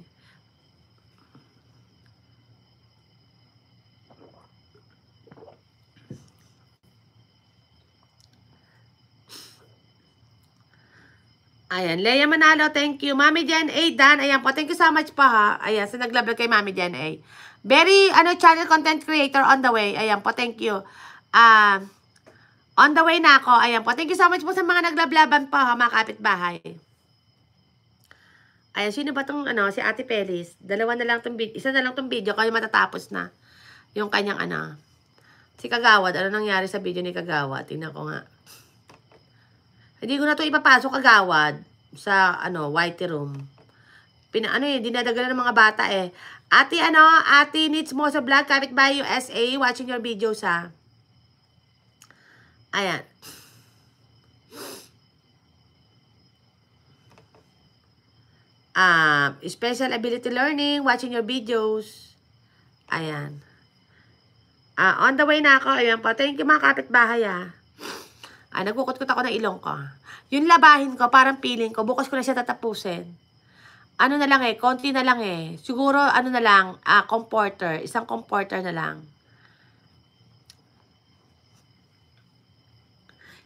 Ayan, Leia Manalo, thank you. Mami Jen A, Dan, ayan po. Thank you so much po ha. Ayan, sa so kay Mami Jen A. Very, ano, channel content creator on the way. Ayan po, thank you. uh, on the way na ako. Ayan po. Thank you so much po sa mga naglablaban po ha, mga kapitbahay. Ayan, sino ba tong, ano, si Ate Pelis? Dalawa na lang tong video, isa na lang tong video, kaya matatapos na yung kanyang, ano, si Kagawad. Ano nangyari sa video ni Kagawad? Tingnan ko nga. Hindi ko na to ipapasok agawad sa ano, white room. Pina, ano eh, dinadagalan ng mga bata eh. Ate ano, ate needs mo sa vlog, kapit by USA, watching your videos ha. Ayan. Um, special ability learning, watching your videos. Ayan. Uh, on the way na ako. Ayan po. Thank you mga kapitbahay ah. Ah, nagkukot-kot ako ng ilong ko. Yung labahin ko, parang piling ko, bukas ko na siya tatapusin. Ano na lang eh, konti na lang eh. Siguro, ano na lang, ah, comforter. Isang comforter na lang.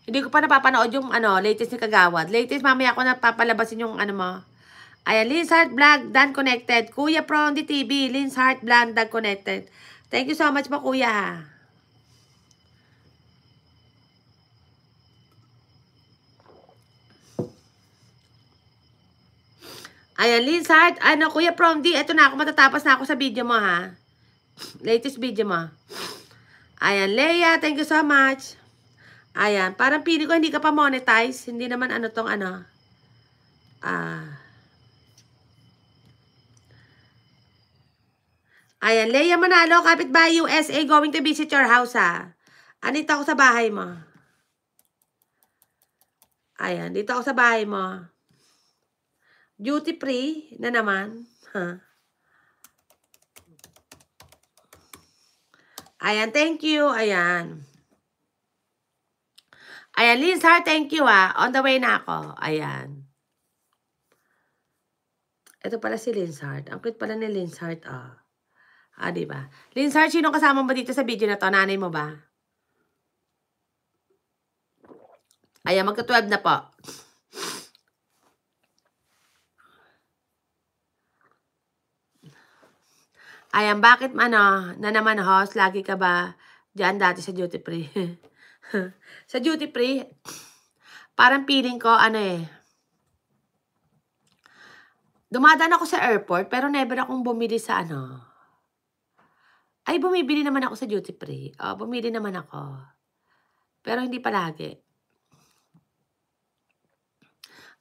Hindi ko pa napapanood yung ano, latest ni Kagawad. Latest, mamaya ako napapalabasin yung ano mo. Ayan, Lynn's Heart Vlog, Dan Connected. Kuya Prondi TV, Lynn's Heart Vlog, Dan Connected. Thank you so much po, Kuya. Ayan, Liz Hart. Ano, ah, Kuya Prom D, eto na ako. Matatapos na ako sa video mo, ha? Latest video mo. Ayan, Leia, thank you so much. Ayan, parang pili ko hindi ka pa monetize. Hindi naman ano tong ano. Ah. Ayan, Leia Manalo, kapitbahay USA, going to visit your house, ha? Anito ako sa bahay mo. Ayan, dito ako sa bahay mo. Duty free na naman. Ha? Ayan, thank you. Ayan. Ayan, Liz thank you ah. On the way na ako. Ayan. Ito pala si Liz Hart. Ang cute pala ni Liz ah. Ah, di ba? Liz sino kasama mo dito sa video na to? Nanay mo ba? Ayan, magka-12 na po. Ayan, bakit ano, na naman host, lagi ka ba dyan dati sa duty free? sa duty free, parang feeling ko, ano eh, dumadaan ako sa airport, pero never akong bumili sa ano. Ay, bumibili naman ako sa duty free. O, oh, bumili naman ako. Pero hindi palagi.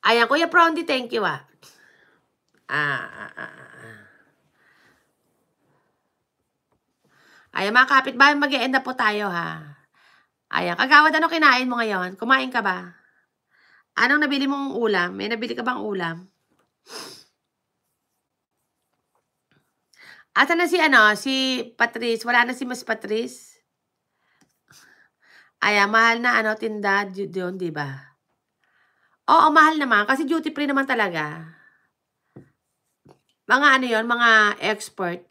Ayan, Kuya Prondy, thank you ah. Ah, ah, ah. ah. Ayan mga kapitbahay, mag -e end na po tayo ha. Ayan, kagawad, ano kinain mo ngayon? Kumain ka ba? Anong nabili mong ulam? May nabili ka bang ulam? Ata na si ano, si Patrice. Wala na si Mas Patrice. Ayan, mahal na ano, tinda doon, di ba? Oo, mahal naman. Kasi duty free naman talaga. Mga ano yon mga export.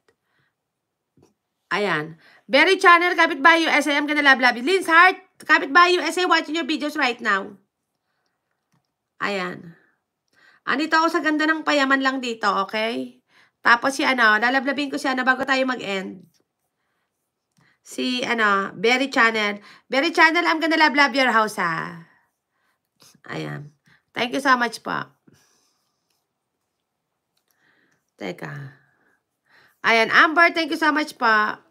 Ayan. Berry Channel, kapitbahay USA, I'm gonna love love you. Lynn's Heart, kapitbahay USA, watching your videos right now. Ayan. Andito oh, ako sa ganda ng payaman lang dito, okay? Tapos si ano, lalablabin ko si ano bago tayo mag-end. Si ano, Berry Channel. Berry Channel, I'm gonna love love your house ha. Ayan. Thank you so much po. Teka. Ayan, Amber, thank you so much po.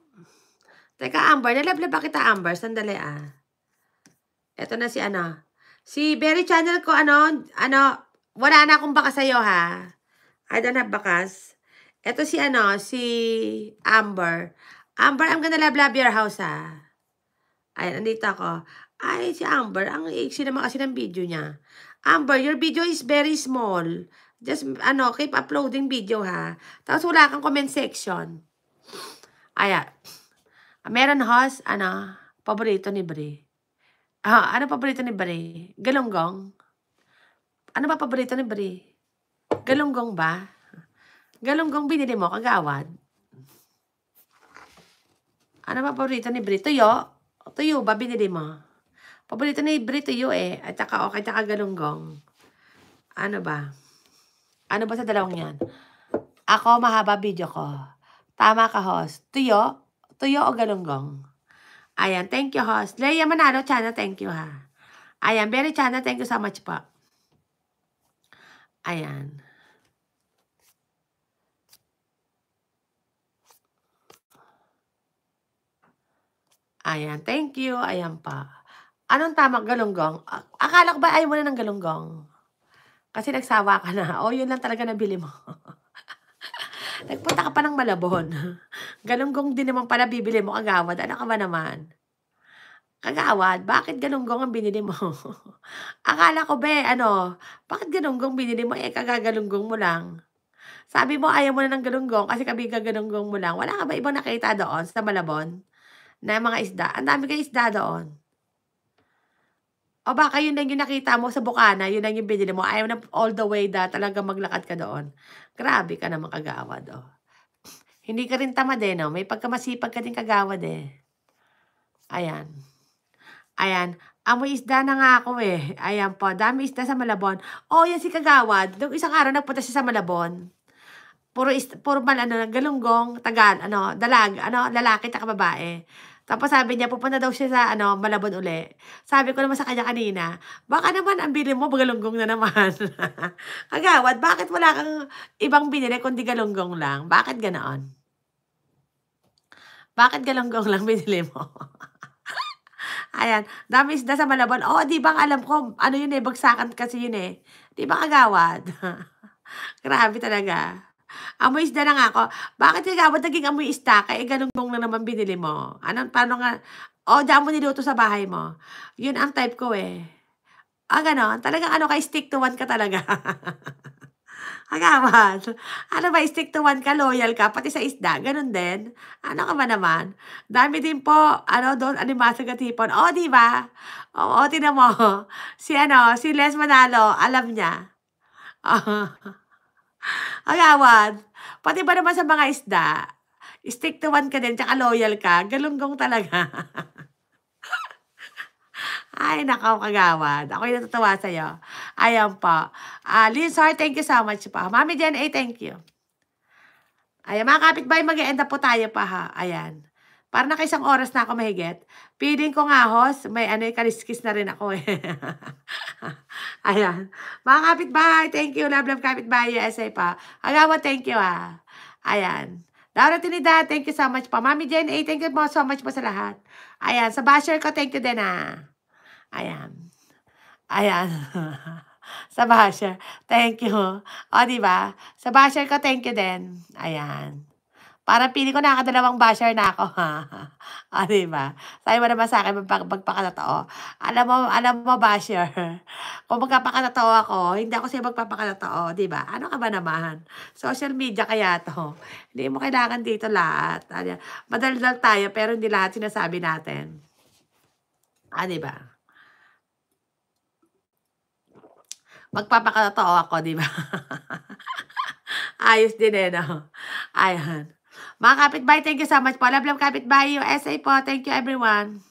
Teka, Amber. Nalablaba kita, Amber. Sandali, ah. Ito na si ano. Si Berry Channel ko, ano, ano, wala na akong baka sa'yo, ha? I don't have bakas. Ito si ano, si Amber. Amber, I'm gonna love your house, ha? Ay, nandito ako. Ay, si Amber, ang iksi naman kasi ng video niya. Amber, your video is very small. Just, ano, keep uploading video, ha? Tapos wala kang comment section. Ayan. Meron host, ano, paborito ni Bri. Ah, ano paborito ni Bri? Galunggong. Ano ba paborito ni Bri? Galunggong ba? Galunggong binili mo kagawad. Ano ba paborito ni Bri? Tuyo? Tuyo ba binili mo? Paborito ni Bri tuyo eh. At saka okay, saka galunggong. Ano ba? Ano ba sa dalawang yan? Ako mahaba video ko. Tama ka host. Tuyo? Tuyo o galunggong. Ayan, thank you host. Leia Manalo, Chana, thank you ha. Ayan, very Chana, thank you so much po. Ayan. Ayan, thank you. Ayan pa. Anong tamang galunggong? Akala ko ba ayaw mo na ng galunggong? Kasi nagsawa ka na. O, oh, yun lang talaga nabili mo. Nagpunta ka pa ng Malabon. Galunggong din naman pala bibili mo, kagawad. Ano ka ba naman? Kagawad, bakit galunggong ang binili mo? Akala ko, be, ano, bakit galunggong binili mo? Eh, kagagalunggong mo lang. Sabi mo, ayaw mo na ng galunggong kasi kabigagalunggong mo lang. Wala ka ba ibang nakita doon sa Malabon? Na mga isda. Ang dami kayo isda doon. O baka yun lang yung nakita mo sa Bukana, yun lang yung binili mo. Ayaw na all the way da talaga maglakad ka doon. Grabe ka naman kagawad, oh. Hindi ka rin tamad eh, no? May pagkamasipag ka din kagawad eh. Ayan. Ayan. Amoy isda na nga ako eh. Ayan po. Dami isda sa Malabon. Oh, yan si Kagawad. Nung isang araw nagpunta siya sa Malabon. Puro, isda, puro mal, ano, galunggong, tagal, ano, dalag, ano, lalaki, taka babae. Tapos sabi niya, pupunta daw siya sa ano, Malabon uli. Sabi ko naman sa kanya kanina, baka naman ang bili mo, galunggong na naman. Kagawad, bakit wala kang ibang binili kundi galunggong lang? Bakit ganoon? Bakit galonggong lang binili mo? Ayan. Dami isda sa Malabon. Oo, oh, di ba alam ko, ano yun eh, bagsakan kasi yun eh. Di ba kagawad? Grabe talaga. Amoy isda na nga ako. Bakit kagawad naging amoy isda? Kaya eh, galonggong na naman binili mo. Ano, paano nga? Oo, oh, dyan mo niluto sa bahay mo. Yun ang type ko eh. Ah, ganon. Talagang ano kay stick to one ka talaga. Agawan. Ano ba, stick to one ka, loyal ka, pati sa isda, ganun din. Ano ka ba naman? Dami din po, ano, doon, animasa katipon. O, oh, di ba? oh, tinan mo. Si ano, si Les Manalo, alam niya. Oh. Agawan. Pati ba naman sa mga isda, stick to one ka din, tsaka loyal ka, galunggong talaga. Ay, nakaw kagawad. Ako'y natutuwa sa'yo. Ayan po. Uh, Lynn Sar, thank you so much po. Mami Jen ay, thank you. Ayan, mga kapitbahay, mag -e end up po tayo pa ha. Ayan. Para na isang oras na ako mahigit. Feeling ko nga, hos, may ano, eh, kaliskis na rin ako eh. Ayan. Mga kapitbahay, thank you. Love, love, kapit kapitbahay. USA pa. Agawa, thank you ha. Ayan. Laura Trinidad, thank you so much pa. Mami Jen A, thank you so much po sa lahat. Ayan, sa basher ko, thank you din ha. Ayan. Ayan. sa basher. Thank you. O, di ba? Sa basher ko, thank you din. Ayan. Para pili ko nakakadalawang basher na ako. o, di ba? Sabi mo naman sa akin, pag Alam mo, alam mo, basher. Kung magpapakatotoo ako, hindi ako sa'yo magpapakatotoo. Di ba? Ano ka ba naman? Social media kaya to. Hindi mo kailangan dito lahat. Madaldal tayo, pero hindi lahat sinasabi natin. Ah, di ba? Magpapakatotoo ako, di ba? Ayos din eh, no? Ayan. Mga kapitbahay, thank you so much po. Love, love, kapitbahay. USA po. Thank you, everyone.